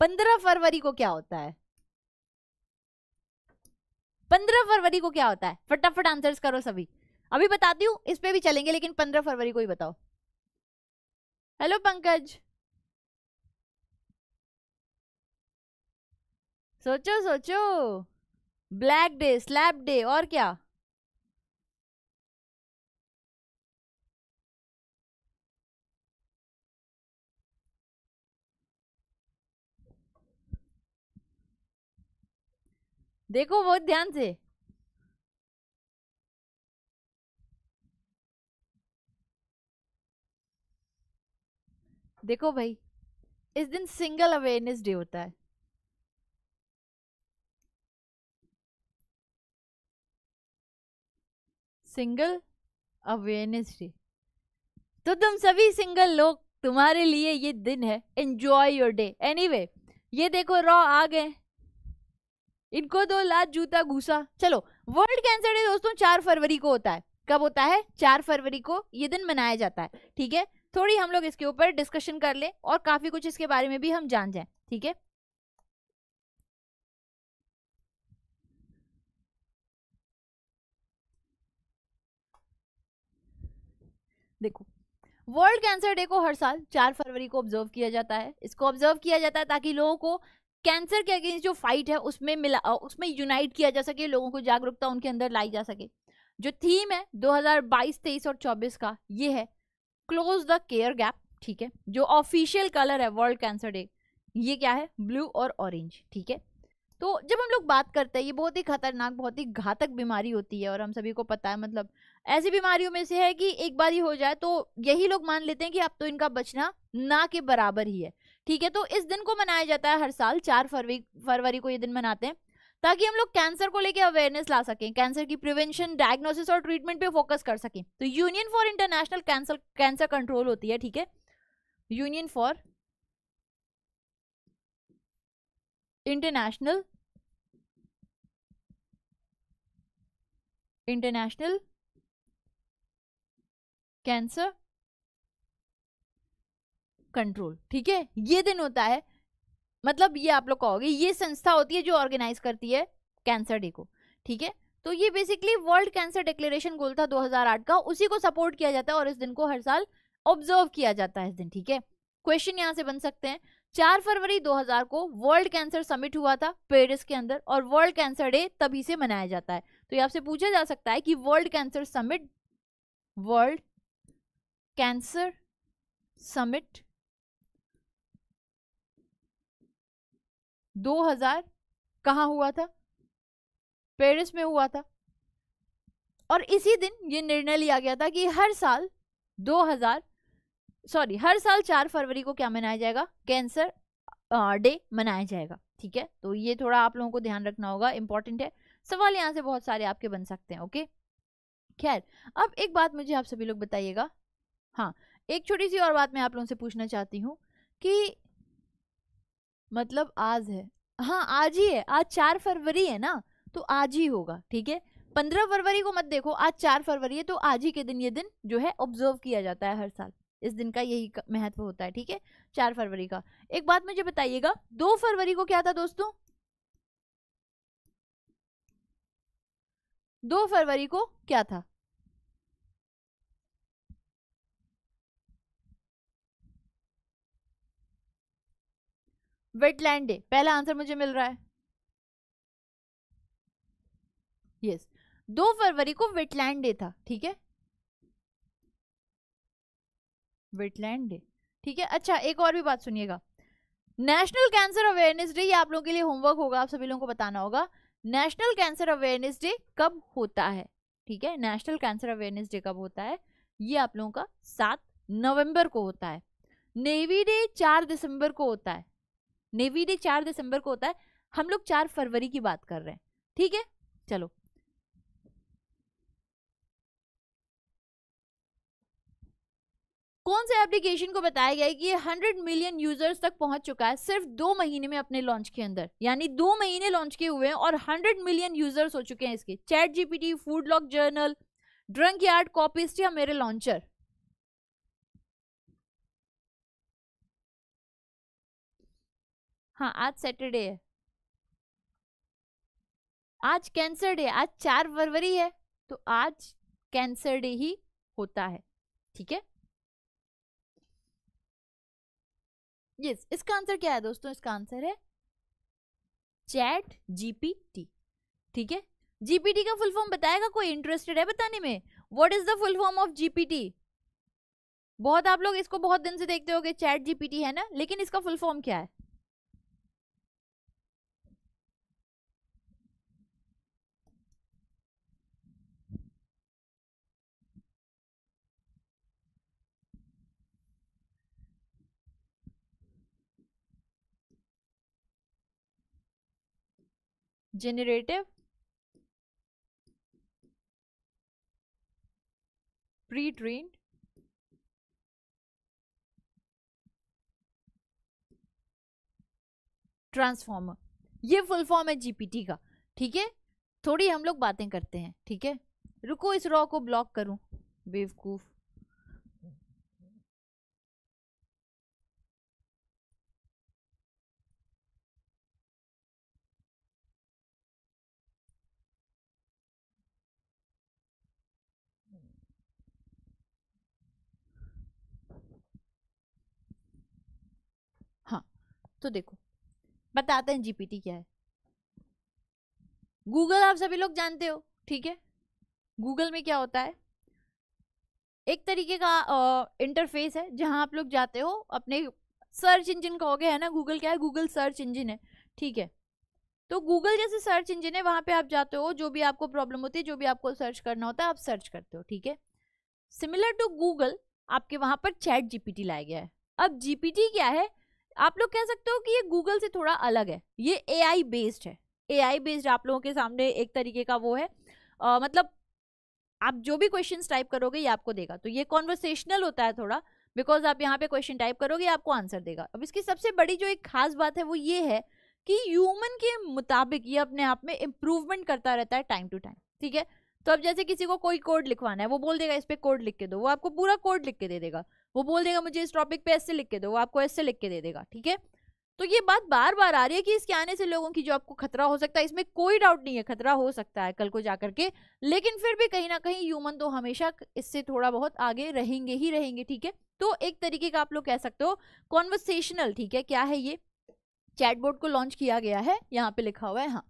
पंद्रह फरवरी को क्या होता है पंद्रह फरवरी को क्या होता है फटाफट आंसर्स करो सभी अभी बताती हूँ इस पे भी चलेंगे लेकिन पंद्रह फरवरी को ही बताओ हेलो पंकज सोचो सोचो ब्लैक डे स्लैब डे और क्या देखो बहुत ध्यान से देखो भाई इस दिन सिंगल अवेयरनेस डे होता है सिंगल अवेयरनेस डे तो तुम सभी सिंगल लोग तुम्हारे लिए ये दिन है एंजॉय योर डे एनीवे ये देखो रॉ आ गए इनको दो लात जूता घुसा चलो वर्ल्ड कैंसर डे दोस्तों चार फरवरी को होता है कब होता है चार फरवरी को ये दिन मनाया जाता है ठीक है थोड़ी हम लोग इसके ऊपर डिस्कशन कर ले और काफ़ी कुछ इसके बारे में भी हम जान जाए ठीक है देखो वर्ल्ड कैंसर डे को हर साल चार फरवरी को ऑब्जर्व किया जाता है इसको ऑब्जर्व किया जाता है ताकि लोगों को कैंसर के अगेंस्ट जो फाइट है उसमें मिला उसमें यूनाइट किया जा सके लोगों को जागरूकता उनके अंदर लाई जा सके जो थीम है 2022, 23 और 24 का ये है क्लोज द केयर गैप ठीक है जो ऑफिशियल कलर है वर्ल्ड कैंसर डे ये क्या है ब्लू और ऑरेंज ठीक है तो जब हम लोग बात करते हैं ये बहुत ही खतरनाक बहुत ही घातक बीमारी होती है और हम सभी को पता है मतलब ऐसी बीमारियों में से है कि एक बार ही हो जाए तो यही लोग मान लेते हैं कि अब तो इनका बचना ना के बराबर ही है ठीक है तो इस दिन को मनाया जाता है हर साल चार फरवरी फरवरी को ये दिन मनाते हैं ताकि हम लोग कैंसर को लेकर अवेयरनेस ला सकें कैंसर की प्रिवेंशन डायग्नोसिस और ट्रीटमेंट पे फोकस कर सकें तो union for international cancer cancer control होती है ठीक है union for international international cancer control ठीक है ये दिन होता है मतलब ये आप लोग कहोगे ये संस्था होती है जो ऑर्गेनाइज करती है कैंसर डे को ठीक है तो ये basically world cancer declaration goal था 2008 का उसी को सपोर्ट किया जाता है और इस दिन को हर साल ऑब्जर्व किया जाता है इस दिन ठीक है क्वेश्चन यहाँ से बन सकते हैं चार फरवरी 2000 को वर्ल्ड कैंसर समिट हुआ था पेरिस के अंदर और वर्ल्ड कैंसर डे तभी से मनाया जाता है तो ये आपसे पूछा जा सकता है कि world cancer summit world cancer summit 2000 कहां हुआ था पेरिस में हुआ था और इसी दिन ये निर्णय लिया गया था कि हर साल 2000 सॉरी हर साल चार फरवरी को क्या मनाया जाएगा कैंसर डे मनाया जाएगा ठीक है तो ये थोड़ा आप लोगों को ध्यान रखना होगा इंपॉर्टेंट है सवाल यहां से बहुत सारे आपके बन सकते हैं ओके खैर अब एक बात मुझे आप सभी लोग बताइएगा हाँ एक छोटी सी और बात मैं आप लोगों से पूछना चाहती हूँ कि मतलब आज है हाँ आज ही है आज चार फरवरी है ना तो आज ही होगा ठीक है पंद्रह फरवरी को मत देखो आज चार फरवरी है तो आज ही के दिन ये दिन जो है ऑब्जर्व किया जाता है हर साल इस दिन का यही महत्व होता है ठीक है चार फरवरी का एक बात मुझे बताइएगा दो फरवरी को क्या था दोस्तों दो फरवरी को क्या था वेटलैंड डे पहला आंसर मुझे मिल रहा है यस दो फरवरी को वेटलैंड डे था ठीक है वेटलैंड डे ठीक है अच्छा एक और भी बात सुनिएगा नेशनल कैंसर अवेयरनेस डे ये आप लोगों के लिए होमवर्क होगा आप सभी लोगों को बताना होगा नेशनल कैंसर अवेयरनेस डे कब होता है ठीक है नेशनल कैंसर अवेयरनेस डे कब होता है ये आप लोगों का सात नवंबर को होता है नेवी डे चार दिसंबर को होता है नेवी डे चार दिसंबर को होता है हम लोग चार फरवरी की बात कर रहे हैं ठीक है चलो कौन से एप्लीकेशन को बताया गया है कि ये हंड्रेड मिलियन यूजर्स तक पहुंच चुका है सिर्फ दो महीने में अपने लॉन्च के अंदर यानी दो महीने लॉन्च किए हुए हैं और हंड्रेड मिलियन यूजर्स हो चुके हैं इसके चैट जीपीटी फूड लॉक जर्नल ड्रंक यार्ड कॉपिस्ट या मेरे लॉन्चर हाँ आज सैटरडे है आज कैंसर डे आज चार फरवरी है तो आज कैंसर डे ही होता है ठीक है यस इसका आंसर क्या है दोस्तों इसका आंसर है चैट जीपीटी ठीक है जीपीटी का फुल फॉर्म बताएगा कोई इंटरेस्टेड है बताने में what is the full form of GPT बहुत आप लोग इसको बहुत दिन से देखते हो चैट जीपीटी है ना लेकिन इसका फुल फॉर्म क्या है generative pre-trained ट्रांसफॉर्मर ये फुल फॉर्म है जीपीटी का ठीक है थोड़ी हम लोग बातें करते हैं ठीक है रुको इस रॉ को ब्लॉक करूं बेवकूफ़ तो देखो बताते हैं जीपीटी क्या है गूगल आप सभी लोग जानते हो ठीक है गूगल में क्या होता है एक तरीके का इंटरफेस है जहां आप लोग जाते हो अपने सर्च इंजन कहोगे है ना गूगल क्या है गूगल सर्च इंजन है ठीक है तो गूगल जैसे सर्च इंजन है वहां पे आप जाते हो जो भी आपको प्रॉब्लम होती है जो भी आपको सर्च करना होता है आप सर्च करते हो ठीक है सिमिलर टू गूगल आपके वहां पर चैट जीपीटी लाया गया है अब जीपीटी क्या है आप लोग कह सकते हो कि ये गूगल से थोड़ा अलग है ये ए बेस्ड है ए बेस्ड आप लोगों के सामने एक तरीके का वो है आ, मतलब आप जो भी क्वेश्चन टाइप करोगे ये आपको देगा तो ये कॉन्वर्सेशनल होता है थोड़ा बिकॉज आप यहाँ पे क्वेश्चन टाइप करोगे आपको आंसर देगा अब इसकी सबसे बड़ी जो एक खास बात है वो ये है कि ह्यूमन के मुताबिक ये अपने आप में इम्प्रूवमेंट करता रहता है टाइम टू टाइम ठीक है तो अब जैसे किसी को कोई कोड लिखवाना है वो बोल देगा इस पर कोड लिख के दो वो आपको पूरा कोड लिख के दे देगा वो बोल देगा मुझे इस टॉपिक पे ऐसे लिख के दो वो आपको ऐसे लिख के दे देगा ठीक है तो ये बात बार बार आ रही है कि इसके आने से लोगों की जॉब को खतरा हो सकता है इसमें कोई डाउट नहीं है खतरा हो सकता है कल को जाकर के लेकिन फिर भी कहीं ना कहीं ह्यूमन तो हमेशा इससे थोड़ा बहुत आगे रहेंगे ही रहेंगे ठीक है तो एक तरीके का आप लोग कह सकते हो कॉन्वर्सेशनल ठीक है क्या है ये चैटबोर्ड को लॉन्च किया गया है यहाँ पे लिखा हुआ है हाँ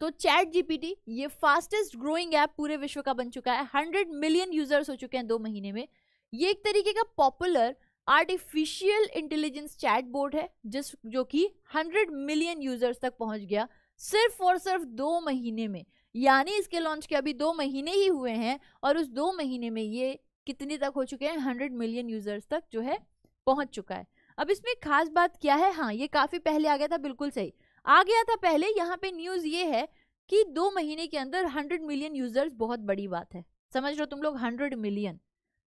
तो चैट जीपीटी ये फास्टेस्ट ग्रोइंग ऐप पूरे विश्व का बन चुका है हंड्रेड मिलियन यूजर्स हो चुके हैं दो महीने में ये एक तरीके का popular artificial intelligence chat board है जिस जो कि 100 मिलियन यूजर्स तक पहुंच गया सिर्फ और सिर्फ दो महीने में यानी इसके लॉन्च के अभी दो महीने ही हुए हैं और उस दो महीने में ये कितने तक हो चुके हैं हंड्रेड मिलियन यूजर्स तक जो है पहुंच चुका है अब इसमें खास बात क्या है हाँ ये काफ़ी पहले आ गया था बिल्कुल सही आ गया था पहले यहाँ पे न्यूज़ ये है कि दो महीने के अंदर हंड्रेड मिलियन यूजर्स बहुत बड़ी बात है समझ लो तुम लोग हंड्रेड मिलियन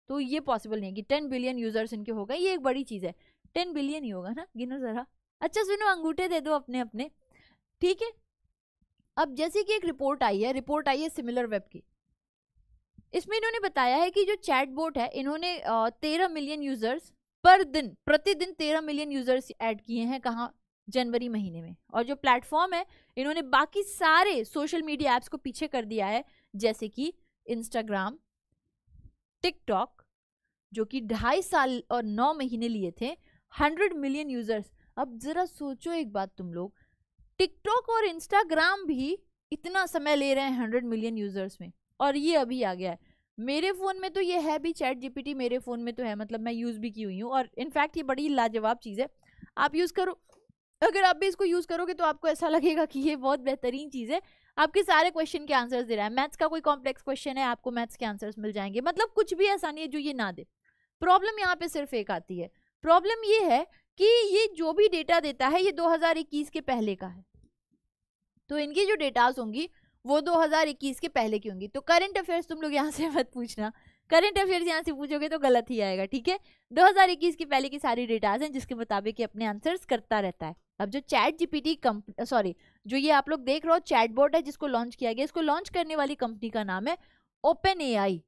तो ये पॉसिबल नहीं है कि टेन बिलियन यूजर्स इनके हो गए ये एक बड़ी चीज़ है टेन बिलियन ही होगा ना गिनो ज़रा अच्छा सुनो अंगूठे दे दो अपने अपने ठीक है अब जैसे कि एक रिपोर्ट आई है रिपोर्ट आई है सिमिलर वेब की इसमें इन्होंने बताया है कि जो चैट बोर्ड है इन्होंने तेरह मिलियन यूजर्स पर दिन प्रतिदिन तेरह मिलियन यूजर्स ऐड किए हैं कहाँ जनवरी महीने में और जो प्लेटफॉर्म है इन्होंने बाकी सारे सोशल मीडिया ऐप्स को पीछे कर दिया है जैसे कि इंस्टाग्राम टिकटॉक जो कि ढाई साल और नौ महीने लिए थे हंड्रेड मिलियन यूजर्स अब ज़रा सोचो एक बात तुम लोग टिकटॉक और इंस्टाग्राम भी इतना समय ले रहे हैं हंड्रेड मिलियन यूजर्स में और ये अभी आ गया है मेरे फ़ोन में तो ये है भी चैट जीपीटी मेरे फ़ोन में तो है मतलब मैं यूज़ भी की हुई हूँ और इनफैक्ट ये बड़ी लाजवाब चीज़ है आप यूज़ करो अगर आप भी इसको यूज़ करोगे तो आपको ऐसा लगेगा कि ये बहुत बेहतरीन चीज़ है आपके सारे क्वेश्चन के आंसर्स दे रहा है मैथ्स का कोई कॉम्प्लेक्स क्वेश्चन है आपको मैथ्स के आंसर्स मिल जाएंगे मतलब कुछ भी ऐसा नहीं है जो ये ना दे प्रॉब्लम यहाँ पे सिर्फ एक आती है प्रॉब्लम ये है कि ये जो भी डेटा देता है ये 2021 के पहले का है तो इनकी जो डेटाज होंगी वो 2021 के पहले की होंगी तो करंट अफेयर्स तुम लोग यहाँ से [laughs] मत पूछना करंट अफेयर्स यहाँ से पूछोगे तो गलत ही आएगा ठीक है 2021 के पहले की सारी डेटाज हैं जिसके मुताबिक ये अपने आंसर्स करता रहता है अब जो चैट जीपीटी कंपनी सॉरी जो ये आप लोग देख रहे हो बोर्ड है जिसको लॉन्च किया गया इसको लॉन्च करने वाली कंपनी का नाम है ओपन एआई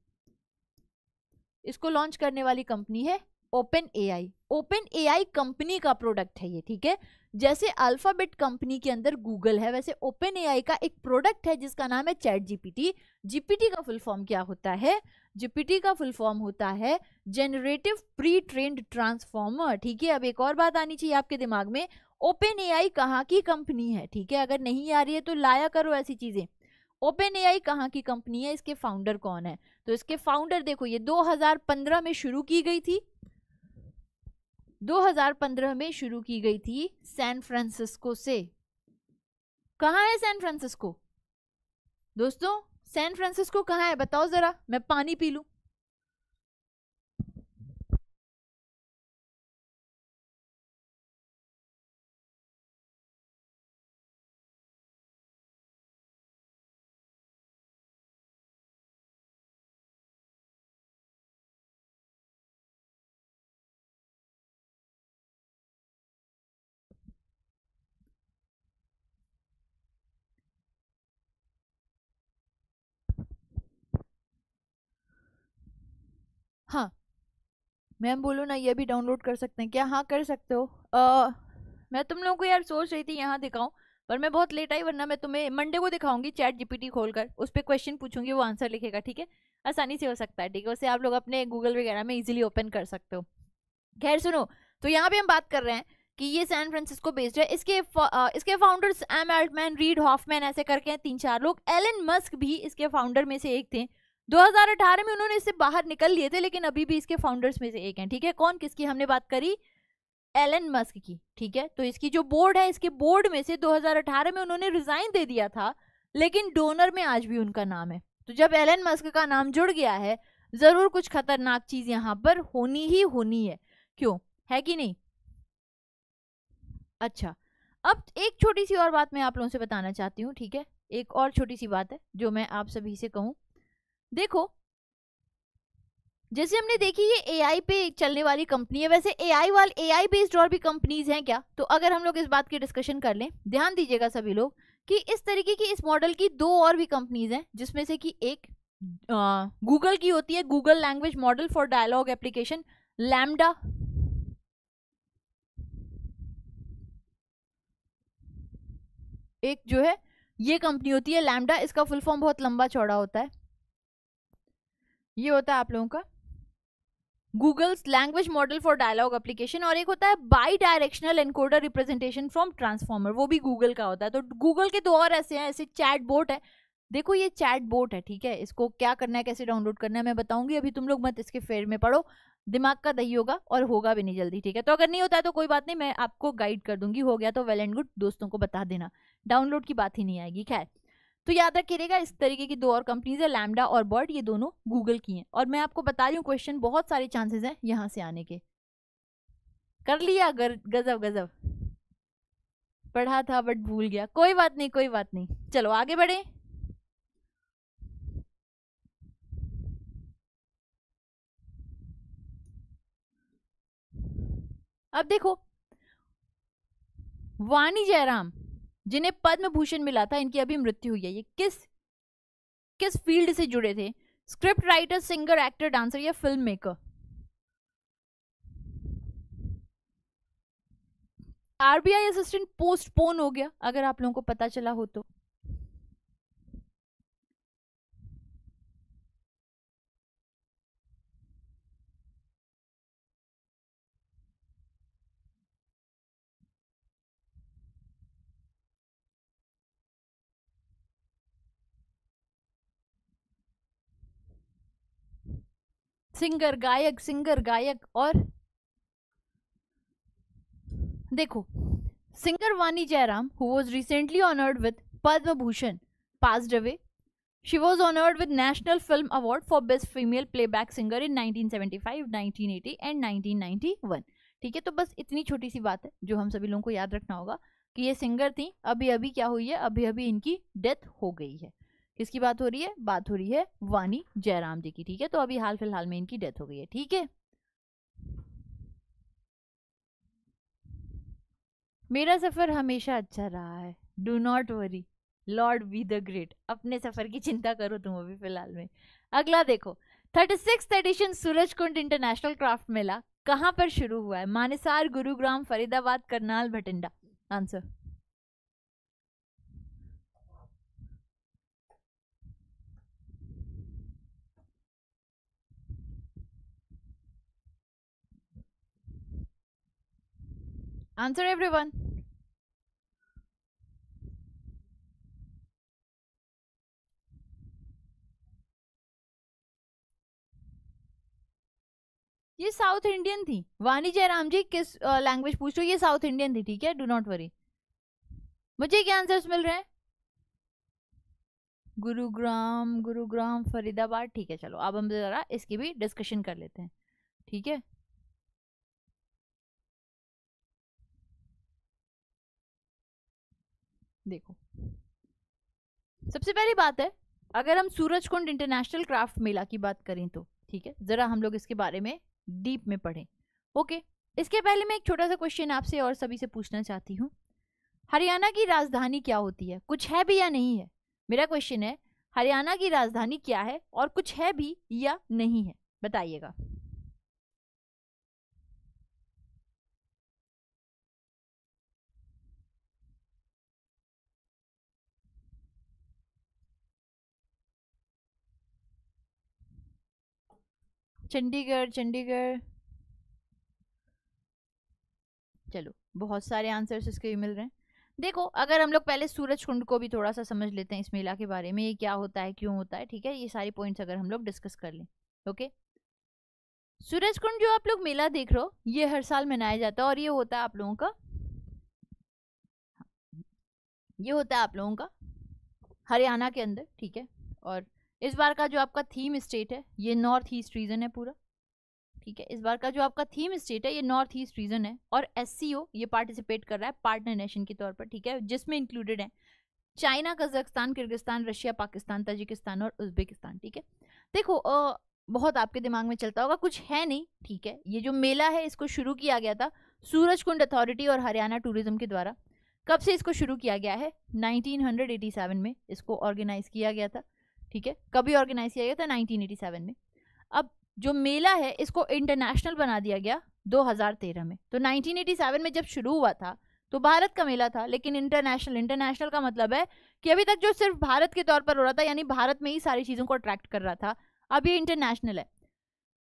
इसको लॉन्च करने वाली कंपनी है open AI open AI company का प्रोडक्ट है ये ठीक है जैसे अल्फाबेट कंपनी के अंदर गूगल है वैसे ओपन एआई का एक प्रोडक्ट है जिसका नाम है चैट जीपीटी जीपीटी का फुल फॉर्म क्या होता है जीपीटी का फुल फॉर्म होता है जेनरेटिव प्री ट्रेंड ट्रांसफॉर्मर ठीक है अब एक और बात आनी चाहिए आपके दिमाग में ओपन आई कहाँ की कंपनी है ठीक है अगर नहीं आ रही है तो लाया करो ऐसी चीजें ओपन आई कहाँ की कंपनी है इसके फाउंडर कौन है तो इसके फाउंडर देखो ये 2015 में शुरू की गई थी 2015 में शुरू की गई थी सैन फ्रांसिस्को से कहा है सैन फ्रांसिस्को दोस्तों सैन फ्रांसिस्को कहाँ है बताओ जरा मैं पानी पी लू हाँ मैम बोलो ना ये भी डाउनलोड कर सकते हैं क्या हाँ कर सकते हो आ, मैं तुम लोगों को यार सोच रही थी यहाँ दिखाऊँ पर मैं बहुत लेट आई वरना मैं तुम्हें मंडे को दिखाऊंगी चैट जीपीटी खोलकर उस पर क्वेश्चन पूछूंगी वो आंसर लिखेगा ठीक है आसानी से हो सकता है ठीक है उसे आप लोग अपने गूगल वगैरह में इजिली ओपन कर सकते हो खैर सुनो तो यहाँ पर हम बात कर रहे हैं कि ये सैन फ्रांसिस्को बेस्ड है इसके आ, इसके founders M Altman Reid Hoffman ऐसे करके हैं तीन चार लोग एलन मस्क भी इसके फाउंडर में से एक थे 2018 में उन्होंने इससे बाहर निकल लिए थे लेकिन अभी भी इसके फाउंडर्स में से एक हैं ठीक है कौन किसकी हमने बात करी एलन मस्क की ठीक है तो इसकी जो बोर्ड है इसके बोर्ड में से 2018 में उन्होंने रिजाइन दे दिया था लेकिन डोनर में आज भी उनका नाम है तो जब एलन मस्क का नाम जुड़ गया है ज़रूर कुछ खतरनाक चीज़ यहाँ पर होनी ही होनी है क्यों है कि नहीं अच्छा अब एक छोटी सी और बात मैं आप लोगों से बताना चाहती हूँ ठीक है एक और छोटी सी बात है जो मैं आप सभी से कहूँ देखो जैसे हमने देखी ये एआई पे चलने वाली कंपनी है वैसे एआई वाल एआई बेस्ड और भी कंपनीज हैं क्या तो अगर हम लोग इस बात की डिस्कशन कर लें ध्यान दीजिएगा सभी लोग कि इस तरीके की इस मॉडल की दो और भी कंपनीज हैं जिसमें से कि एक गूगल की होती है Google language model for dialogue application LaMDA एक जो है ये कंपनी होती है लैमडा इसका फुल फॉर्म बहुत लंबा चौड़ा होता है ये होता है आप लोगों का Google's language model for dialogue application और एक होता है bidirectional encoder representation from transformer वो भी गूगल का होता है तो गूगल के दो और ऐसे हैं ऐसे चैट बोट है देखो ये चैट बोट है ठीक है इसको क्या करना है कैसे डाउनलोड करना है मैं बताऊंगी अभी तुम लोग मत इसके फेर में पढ़ो दिमाग का दही होगा और होगा भी नहीं जल्दी ठीक है तो अगर नहीं होता है तो कोई बात नहीं मैं आपको गाइड कर दूंगी हो गया तो वेल एंड गुड दोस्तों को बता देना डाउनलोड की बात ही नहीं आएगी खैर तो याद रखिएगा इस तरीके की दो और कंपनीज है लैमडा और बर्ड ये दोनों गूगल की हैं और मैं आपको बता रही हूँ क्वेश्चन बहुत सारे चांसेस हैं यहाँ से आने के कर लिया गजब गजब पढ़ा था बट भूल गया कोई बात नहीं कोई बात नहीं चलो आगे बढ़े अब देखो वाणी जयराम जिन्हें पद्म भूषण मिला था इनकी अभी मृत्यु हुई है ये किस किस फील्ड से जुड़े थे script writer singer actor dancer या film maker RBI assistant postpone हो गया अगर आप लोगों को पता चला हो तो सिंगर गायक सिंगर गायक और देखो singer Vani Jayaram who was recently honoured with Padma Bhushan passed away she was honored with national film award for best female playback singer in 1975 1980 and 1991 ठीक है तो बस इतनी छोटी सी बात है जो हम सभी लोगों को याद रखना होगा कि ये सिंगर थी अभी अभी क्या हुई है अभी अभी इनकी डेथ हो गई है किसकी बात हो रही है बात हो रही है वानी जयराम जी की ठीक है तो अभी हाल फिलहाल में इनकी डेथ हो गई है ठीक है मेरा सफर हमेशा अच्छा रहा है do not worry lord be the great अपने सफर की चिंता करो तुम अभी फिलहाल में अगला देखो thirty six edition Suraj Kund international craft Mela कहाँ पर शुरू हुआ है Manesar Gurugram Faridabad Karnal Bhatinda answer Answer everyone. ये साउथ इंडियन थी वानी जयराम जी किस लैंग्वेज पूछ रहे हो ये साउथ इंडियन थी ठीक है डू नॉट वरी मुझे क्या आंसर्स मिल रहे हैं गुरुग्राम गुरुग्राम फरीदाबाद ठीक है चलो अब हम जरा इसकी भी डिस्कशन कर लेते हैं ठीक है देखो सबसे पहली बात है अगर हम सूरज कुंड इंटरनेशनल क्राफ्ट मेला की बात करें तो ठीक है ज़रा हम लोग इसके बारे में डीप में पढ़ें ओके इसके पहले मैं एक छोटा सा क्वेश्चन आपसे और सभी से पूछना चाहती हूँ हरियाणा की राजधानी क्या होती है कुछ है भी या नहीं है मेरा क्वेश्चन है हरियाणा की राजधानी क्या है और कुछ है भी या नहीं है बताइएगा चंडीगढ़ चंडीगढ़ चलो बहुत सारे आंसर्स इसके भी मिल रहे हैं देखो अगर हम लोग पहले सूरज कुंड को भी थोड़ा सा समझ लेते हैं इस मेला के बारे में ये क्या होता है क्यों होता है ठीक है ये सारे पॉइंट्स अगर हम लोग डिस्कस कर लें ओके सूरज कुंड जो आप लोग मेला देख रहे हो ये हर साल मनाया जाता है और ये होता है आप लोगों का ये होता है आप लोगों का हरियाणा के अंदर ठीक है और इस बार का जो आपका थीम स्टेट है ये नॉर्थ ईस्ट रीजन है पूरा ठीक है इस बार का जो आपका थीम स्टेट है ये नॉर्थ ईस्ट रीजन है और एस ये पार्टिसिपेट कर रहा है पार्टनर नेशन के तौर पर ठीक है जिसमें इंक्लूडेड है China Kazakhstan Kyrgyzstan Russia Pakistan Tajikistan और उज्बेकिस्तान ठीक है देखो आ, बहुत आपके दिमाग में चलता होगा कुछ है नहीं ठीक है ये जो मेला है इसको शुरू किया गया था सूरज कुंड अथॉरिटी और हरियाणा टूरिज्म के द्वारा कब से इसको शुरू किया गया है 1987 में इसको ऑर्गेनाइज किया गया था ठीक है कभी ऑर्गेनाइज किया गया था 1987 में अब जो मेला है इसको इंटरनेशनल बना दिया गया 2013 में तो 1987 में जब शुरू हुआ था तो भारत का मेला था लेकिन इंटरनेशनल इंटरनेशनल का मतलब है कि अभी तक जो सिर्फ भारत के तौर पर हो रहा था यानी भारत में ही सारी चीज़ों को अट्रैक्ट कर रहा था अब ये इंटरनेशनल है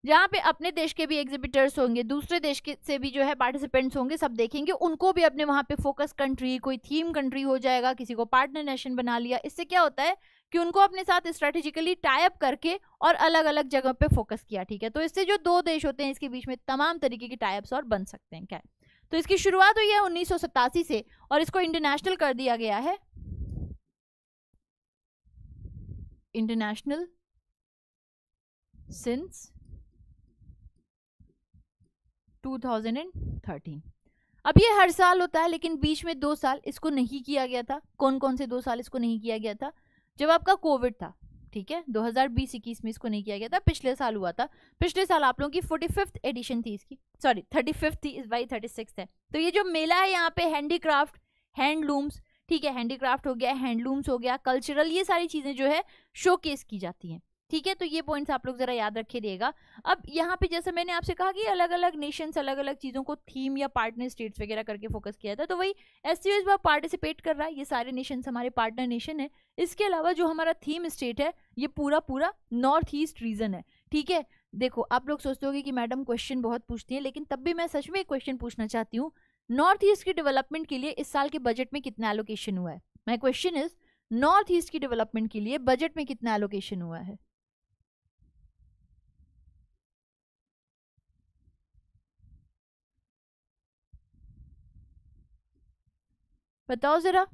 जहाँ पे अपने देश के भी एग्जिबिटर्स होंगे दूसरे देश के से भी जो है पार्टिसिपेंट्स होंगे सब देखेंगे उनको भी अपने वहाँ पे फोकस कंट्री कोई थीम कंट्री हो जाएगा किसी को पार्टनर नेशन बना लिया इससे क्या होता है कि उनको अपने साथ स्ट्रेटेजिकली टाइप करके और अलग अलग जगह पे फोकस किया ठीक है तो इससे जो दो देश होते हैं इसके बीच में तमाम तरीके के टाइप्स और बन सकते हैं क्या तो इसकी शुरुआत हुई है उन्नीस से और इसको इंटरनेशनल कर दिया गया है इंटरनेशनल सिंस 2013 अब ये हर साल होता है लेकिन बीच में दो साल इसको नहीं किया गया था कौन कौन से दो साल इसको नहीं किया गया था जब आपका कोविड था ठीक है 2020 हजार में इसको नहीं किया गया था पिछले साल हुआ था पिछले साल आप लोगों की फोर्टी फिफ्थ एडिशन थी इसकी सॉरी थर्टी फिफ्थ थी इस बाई थर्टी सिक्स है तो ये जो मेला है यहाँ पे हैंडीक्राफ्ट हैंडलूम्स ठीक है हैंडीक्राफ्ट हो गया हैंडलूम्स हो गया कल्चरल ये सारी चीज़ें जो है शोकेस की जाती हैं ठीक है तो ये पॉइंट्स आप लोग ज़रा याद रखे देगा अब यहाँ पे जैसे मैंने आपसे कहा कि अलग अलग नेशंस अलग अलग चीज़ों को थीम या पार्टनर स्टेट्स वगैरह करके फोकस किया था तो वही एस सी पार्टिसिपेट कर रहा है ये सारे नेशंस हमारे पार्टनर नेशन है इसके अलावा जो हमारा थीम स्टेट है ये पूरा पूरा नॉर्थ ईस्ट रीजन है ठीक है देखो आप लोग सोचते होगे कि मैडम क्वेश्चन बहुत पूछती हैं लेकिन तब भी मैं सच में एक क्वेश्चन पूछना चाहती हूँ नॉर्थ ईस्ट की डेवलपमेंट के लिए इस साल के बजट में कितना एलोकेशन हुआ है my question is north east की डेवलपमेंट के लिए बजट में कितना एलोकेशन हुआ है But those are the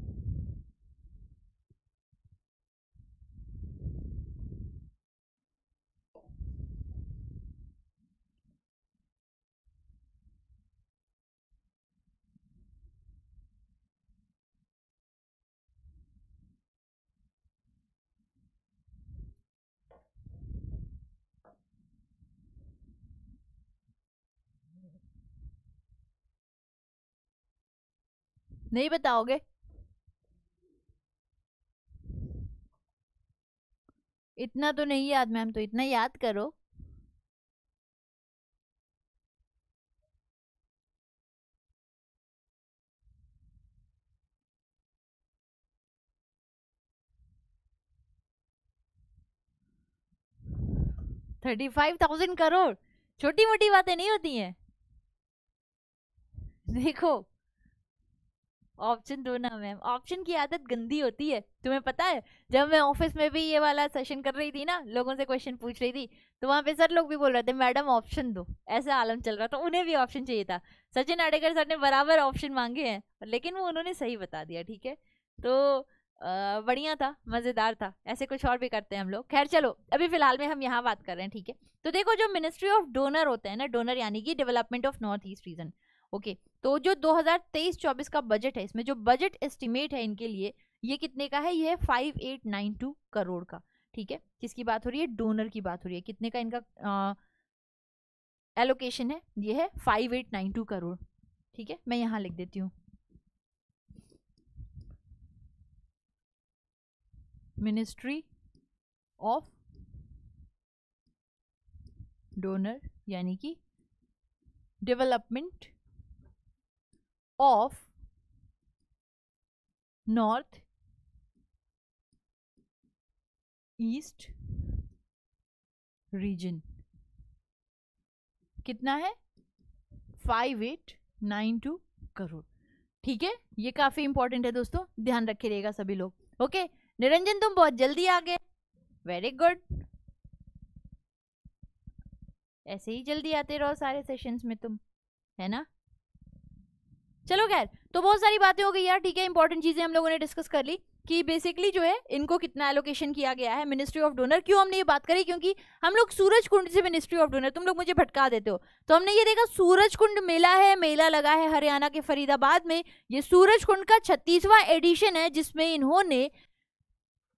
नहीं बताओगे इतना तो नहीं याद मैम तो इतना याद करो थर्टी फाइव थाउजेंड करोड़ छोटी मोटी बातें नहीं होती हैं देखो ऑप्शन दो ना मैम ऑप्शन की आदत गंदी होती है तुम्हें पता है जब मैं ऑफिस में भी ये वाला सेशन कर रही थी ना लोगों से क्वेश्चन पूछ रही थी तो वहाँ पे सर लोग भी बोल रहे थे मैडम ऑप्शन दो ऐसा आलम चल रहा था उन्हें भी ऑप्शन चाहिए था सचिन आडेकर सर ने बराबर ऑप्शन मांगे हैं लेकिन वो उन्होंने सही बता दिया ठीक है तो बढ़िया था मज़ेदार था ऐसे कुछ और भी करते हैं हम लोग खैर चलो अभी फिलहाल में हम यहाँ बात कर रहे हैं ठीक है तो देखो जो मिनिस्ट्री ऑफ डोनर होते हैं ना डोनर यानी कि development of north east region okay तो जो 2023-24 का बजट है इसमें जो बजट एस्टिमेट है इनके लिए ये कितने का है ये नाइन टू करोड़ का ठीक है किसकी बात हो रही है डोनर की बात हो रही है कितने का इनका एलोकेशन है ये है five eight nine two crore ठीक है मैं यहाँ लिख देती हूँ मिनिस्ट्री ऑफ डोनर यानी कि development of north east region कितना है five eight nine two crore ठीक है ये काफी इंपॉर्टेंट है दोस्तों ध्यान रखिएगा सभी लोग ओके निरंजन तुम बहुत जल्दी आ गए वेरी गुड ऐसे ही जल्दी आते रहो सारे सेशंस में तुम है ना चलो खैर तो बहुत सारी बातें हो गई यार ठीक है इंपॉर्टेंट चीज़ें हम लोगों ने डिस्कस कर ली कि बेसिकली जो है इनको कितना एलोकेशन किया गया है मिनिस्ट्री ऑफ डोनर क्यों हमने ये बात करी क्योंकि हम लोग सूरज कुंड से मिनिस्ट्री ऑफ डोनर तुम लोग मुझे भटका देते हो तो हमने ये देखा सूरज कुंड मेला है मेला लगा है हरियाणा के फरीदाबाद में ये सूरज कुंड का छत्तीसवां एडिशन है जिसमें इन्होंने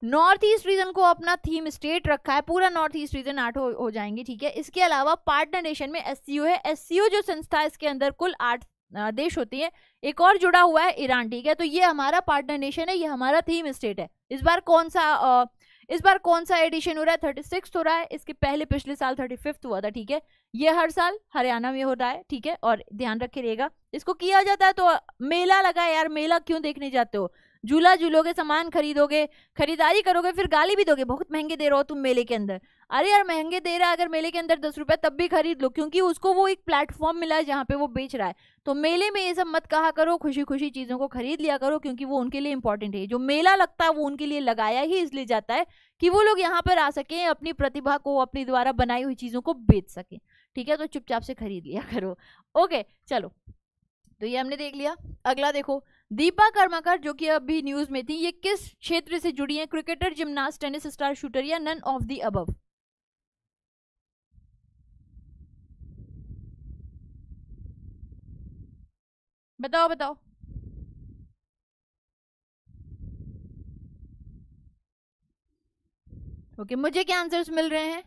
नॉर्थ ईस्ट रीजन को अपना थीम स्टेट रखा है पूरा नॉर्थ ईस्ट रीजन आठ हो, हो जाएंगे ठीक है इसके अलावा पार्टनर नेशन में एस है एस जो संस्था है इसके अंदर कुल आठ देश होती है एक और जुड़ा हुआ है ईरान ठीक है तो ये हमारा पार्टनर नेशन है ये हमारा थीम स्टेट है इस बार कौन सा इस बार कौन सा एडिशन हो रहा है थर्टी सिक्स हो रहा है इसके पहले पिछले साल थर्टी फिफ्थ हुआ था ठीक है ये हर साल हरियाणा में हो रहा है ठीक है और ध्यान रखिएगा इसको किया जाता है तो मेला लगा है यार मेला क्यों देखने जाते हो झूला झूलोगे सामान खरीदोगे खरीदारी करोगे फिर गाली भी दोगे बहुत महंगे दे रहे हो तुम मेले के अंदर अरे यार महंगे दे रहा है अगर मेले के अंदर दस रुपये तब भी खरीद लो क्योंकि उसको वो एक प्लेटफॉर्म मिला है जहाँ पे वो बेच रहा है तो मेले में ये सब मत कहा करो खुशी खुशी चीज़ों को खरीद लिया करो क्योंकि वो उनके लिए इंपॉर्टेंट है जो मेला लगता है वो उनके लिए लगाया ही इसलिए जाता है कि वो लोग यहाँ पर आ सकें अपनी प्रतिभा को अपने द्वारा बनाई हुई चीज़ों को बेच सकें ठीक है तो चुपचाप से खरीद लिया करो ओके चलो तो ये हमने देख लिया अगला देखो दीपा कर्माकर जो कि अभी न्यूज में थी ये किस क्षेत्र से जुड़ी हैं cricketer gymnast tennis star shooter या नन ऑफ दी अबव बताओ बताओ ओके okay, मुझे क्या आंसर्स मिल रहे हैं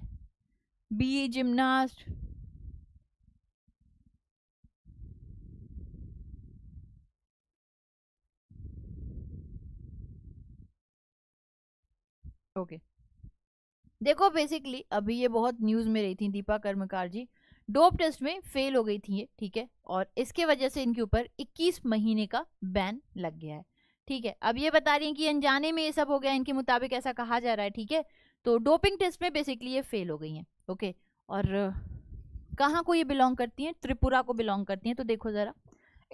बी जिमनास्ट ओके देखो बेसिकली अभी ये बहुत न्यूज़ में रही थी दीपा कर्मकार जी डोप टेस्ट में फेल हो गई थी ये ठीक है और इसके वजह से इनके ऊपर 21 महीने का बैन लग गया है ठीक है अब ये बता रही हैं कि अनजाने में ये सब हो गया इनके मुताबिक ऐसा कहा जा रहा है ठीक है तो डोपिंग टेस्ट में बेसिकली ये फेल हो गई हैं ओके और कहाँ को ये बिलोंग करती हैं त्रिपुरा को बिलोंग करती हैं तो देखो ज़रा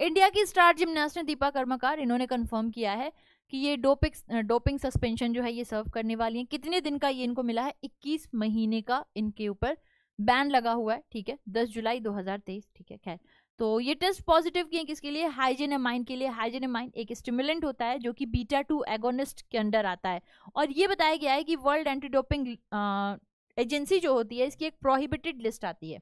इंडिया की स्टार जिमनास्ट दीपा कर्मकार इन्होंने कन्फर्म किया है कि ये डोपिंग डोपिंग सस्पेंशन जो है ये सर्व करने वाली हैं कितने दिन का ये इनको मिला है 21 महीने का इनके ऊपर बैन लगा हुआ है ठीक है 10 जुलाई 2023 ठीक है खैर तो ये टेस्ट पॉजिटिव किए किसके लिए माइंड के लिए हाइजेन माइंड एक स्टिमुलेंट होता है जो कि बीटा टू एगोनिस्ट के अंडर आता है और ये बताया गया है कि वर्ल्ड एंटी डोपिंग एजेंसी जो होती है इसकी एक प्रोहिबिटेड लिस्ट आती है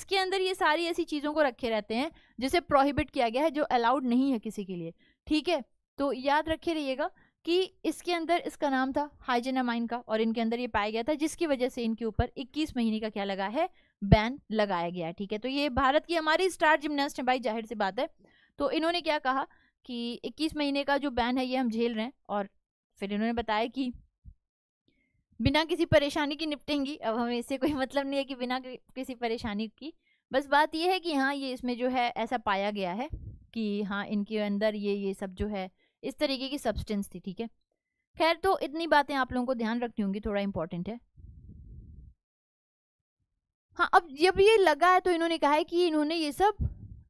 इसके अंदर ये सारी ऐसी चीज़ों को रखे रहते हैं जिसे प्रोहिबिट किया गया है जो अलाउड नहीं है किसी के लिए ठीक है तो याद रखे रहिएगा कि इसके अंदर इसका नाम था हाइजेनामाइन का और इनके अंदर ये पाया गया था जिसकी वजह से इनके ऊपर 21 महीने का क्या लगा है बैन लगाया गया है ठीक है तो ये भारत की हमारी स्टार जिमनास्ट है भाई जाहिर सी बात है तो इन्होंने क्या कहा कि 21 महीने का जो बैन है ये हम झेल रहे हैं और फिर इन्होंने बताया कि बिना किसी परेशानी की निपटेंगी अब हमें इससे कोई मतलब नहीं है कि बिना किसी परेशानी की बस बात यह है कि हाँ ये इसमें जो है ऐसा पाया गया है कि हाँ इनके अंदर ये ये सब जो है इस तरीके की सब्सटेंस थी ठीक है खैर तो इतनी बातें आप लोगों को ध्यान रखनी होंगी थोड़ा इंपॉर्टेंट है हाँ अब जब ये लगा है तो इन्होंने कहा है कि इन्होंने ये सब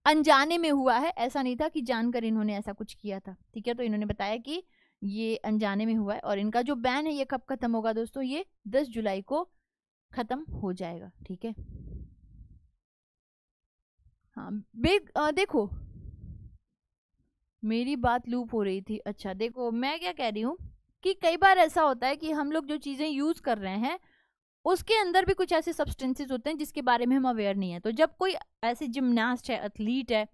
अनजाने में हुआ है ऐसा नहीं था कि जानकर इन्होंने ऐसा कुछ किया था ठीक है तो इन्होंने बताया कि ये अनजाने में हुआ है और इनका जो बैन है ये कब खत्म होगा दोस्तों ये 10 जुलाई को खत्म हो जाएगा ठीक है हाँ बिग देखो मेरी बात लूप हो रही थी अच्छा देखो मैं क्या कह रही हूँ कि कई बार ऐसा होता है कि हम लोग जो चीज़ें यूज़ कर रहे हैं उसके अंदर भी कुछ ऐसे सब्सटेंसेस होते हैं जिसके बारे में हम अवेयर नहीं है तो जब कोई ऐसे जिमनास्ट है एथलीट है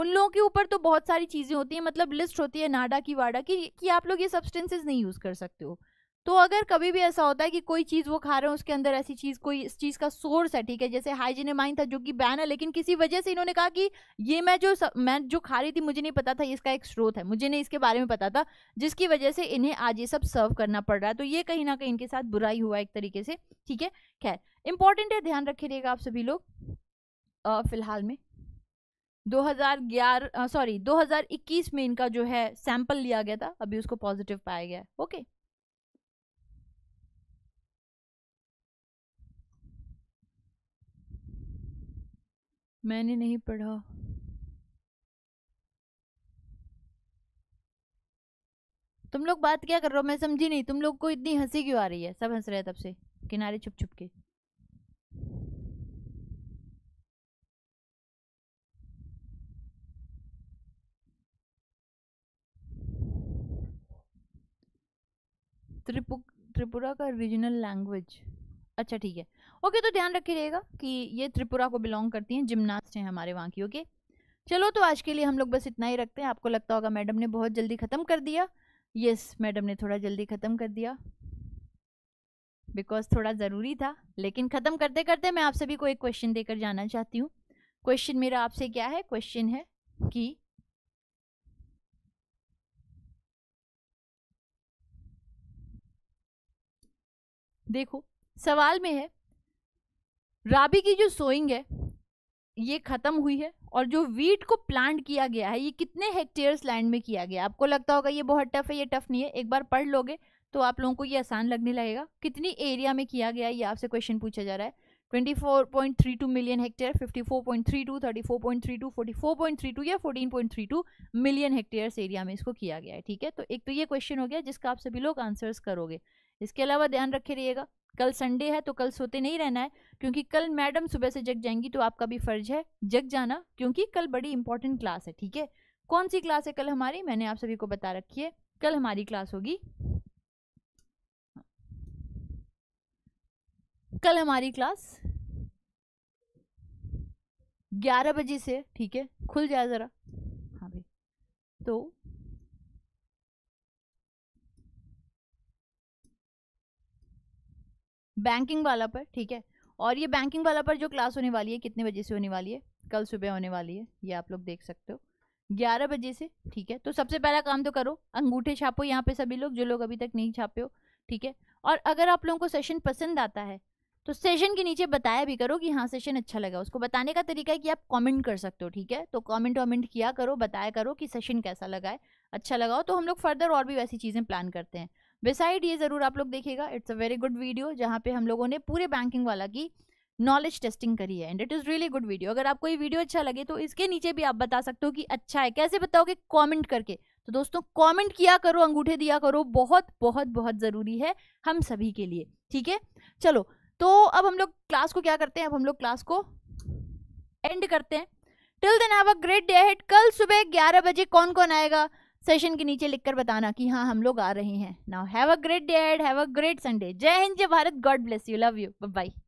उन लोगों के ऊपर तो बहुत सारी चीज़ें होती हैं मतलब लिस्ट होती है नाडा की वाडा की कि आप लोग ये सब्सटेंसेज नहीं यूज़ कर सकते हो तो अगर कभी भी ऐसा होता है कि कोई चीज़ वो खा रहे हैं उसके अंदर ऐसी चीज़ कोई इस चीज़ का सोर्स है ठीक है जैसे हाइजीनिमाइन था जो कि बैन है लेकिन किसी वजह से इन्होंने कहा कि ये मैं जो मैं जो खा रही थी मुझे नहीं पता था इसका एक स्रोत है मुझे नहीं इसके बारे में पता था जिसकी वजह से इन्हें आज ये सब सर्व करना पड़ रहा है तो ये कहीं ना कहीं इनके साथ बुराई हुआ एक तरीके से ठीक है खैर इंपॉर्टेंट है ध्यान रहिएगा आप सभी लोग फिलहाल में 2011 सॉरी 2021 में इनका जो है सैंपल लिया गया था अभी उसको पॉजिटिव पाया गया है ओके मैंने नहीं पढ़ा तुम लोग बात क्या कर रहे हो मैं समझी नहीं तुम लोग को इतनी हंसी क्यों आ रही है सब हंस रहे हैं तब से किनारे छुप छुप के त्रिपु त्रिपुरा का रीजनल लैंग्वेज अच्छा ठीक है ओके तो ध्यान रहेगा कि ये त्रिपुरा को बिलोंग करती हैं जिमनास्ट हैं हमारे वहाँ की ओके चलो तो आज के लिए हम लोग बस इतना ही रखते हैं आपको लगता होगा मैडम ने बहुत जल्दी ख़त्म कर दिया यस मैडम ने थोड़ा जल्दी ख़त्म कर दिया बिकॉज थोड़ा ज़रूरी था लेकिन ख़त्म करते करते मैं आप सभी को एक क्वेश्चन देकर जाना चाहती हूँ क्वेश्चन मेरा आपसे क्या है क्वेश्चन है कि देखो सवाल में है राबी की जो सोइंग है ये ख़त्म हुई है और जो वीट को प्लांट किया गया है ये कितने हेक्टेयर्स लैंड में किया गया आपको लगता होगा ये बहुत टफ है ये टफ नहीं है एक बार पढ़ लोगे तो आप लोगों को ये आसान लगने लगेगा कितनी एरिया में किया गया ये आपसे क्वेश्चन पूछा जा रहा है 24.32 मिलियन हेक्टेयर 54.32 34.32 44.32 या 14.32 मिलियन हेक्टेयर एरिया में इसको किया गया है ठीक है तो एक तो ये क्वेश्चन हो गया जिसका आप सभी लोग आंसर्स करोगे इसके अलावा ध्यान रखे रहिएगा कल संडे है तो कल सोते नहीं रहना है क्योंकि कल मैडम सुबह से जग जाएंगी तो आपका भी फर्ज है जग जाना क्योंकि कल बड़ी इंपॉर्टेंट क्लास है ठीक है कौन सी क्लास है कल हमारी मैंने आप सभी को बता रखी है कल हमारी क्लास होगी कल हमारी क्लास ग्यारह बजे से ठीक है खुल जाए ज़रा हाँ भाई तो बैंकिंग वाला पर ठीक है और ये बैंकिंग वाला पर जो क्लास होने वाली है कितने बजे से होने वाली है कल सुबह होने वाली है ये आप लोग देख सकते हो ग्यारह बजे से ठीक है तो सबसे पहला काम तो करो अंगूठे छापो यहाँ पे सभी लोग जो लोग अभी तक नहीं छापे हो ठीक है और अगर आप लोगों को सेशन पसंद आता है तो सेशन के नीचे बताया भी करो कि हाँ सेशन अच्छा लगा उसको बताने का तरीका है कि आप कमेंट कर सकते हो ठीक है तो कमेंट वमेंट किया करो बताया करो कि सेशन कैसा लगा है अच्छा लगा हो तो हम लोग फर्दर और भी वैसी चीज़ें प्लान करते हैं बिसाइड ये ज़रूर आप लोग देखिएगा it's a very good video जहाँ पे हम लोगों ने पूरे बैंकिंग वाला की नॉलेज टेस्टिंग करी है and it is really good video अगर आपको ये वीडियो अच्छा लगे तो इसके नीचे भी आप बता सकते हो कि अच्छा है कैसे बताओगे कॉमेंट करके तो दोस्तों कॉमेंट किया करो अंगूठे दिया करो बहुत बहुत बहुत ज़रूरी है हम सभी के लिए ठीक है चलो तो अब हम लोग क्लास को क्या करते हैं अब हम लोग क्लास को एंड करते हैं till then have a great day हेड कल सुबह ग्यारह बजे कौन कौन आएगा सेशन के नीचे लिखकर बताना कि हाँ हम लोग आ रहे हैं now have a great day and have a great Sunday Jai Hind Jai Bharat God bless you love you bye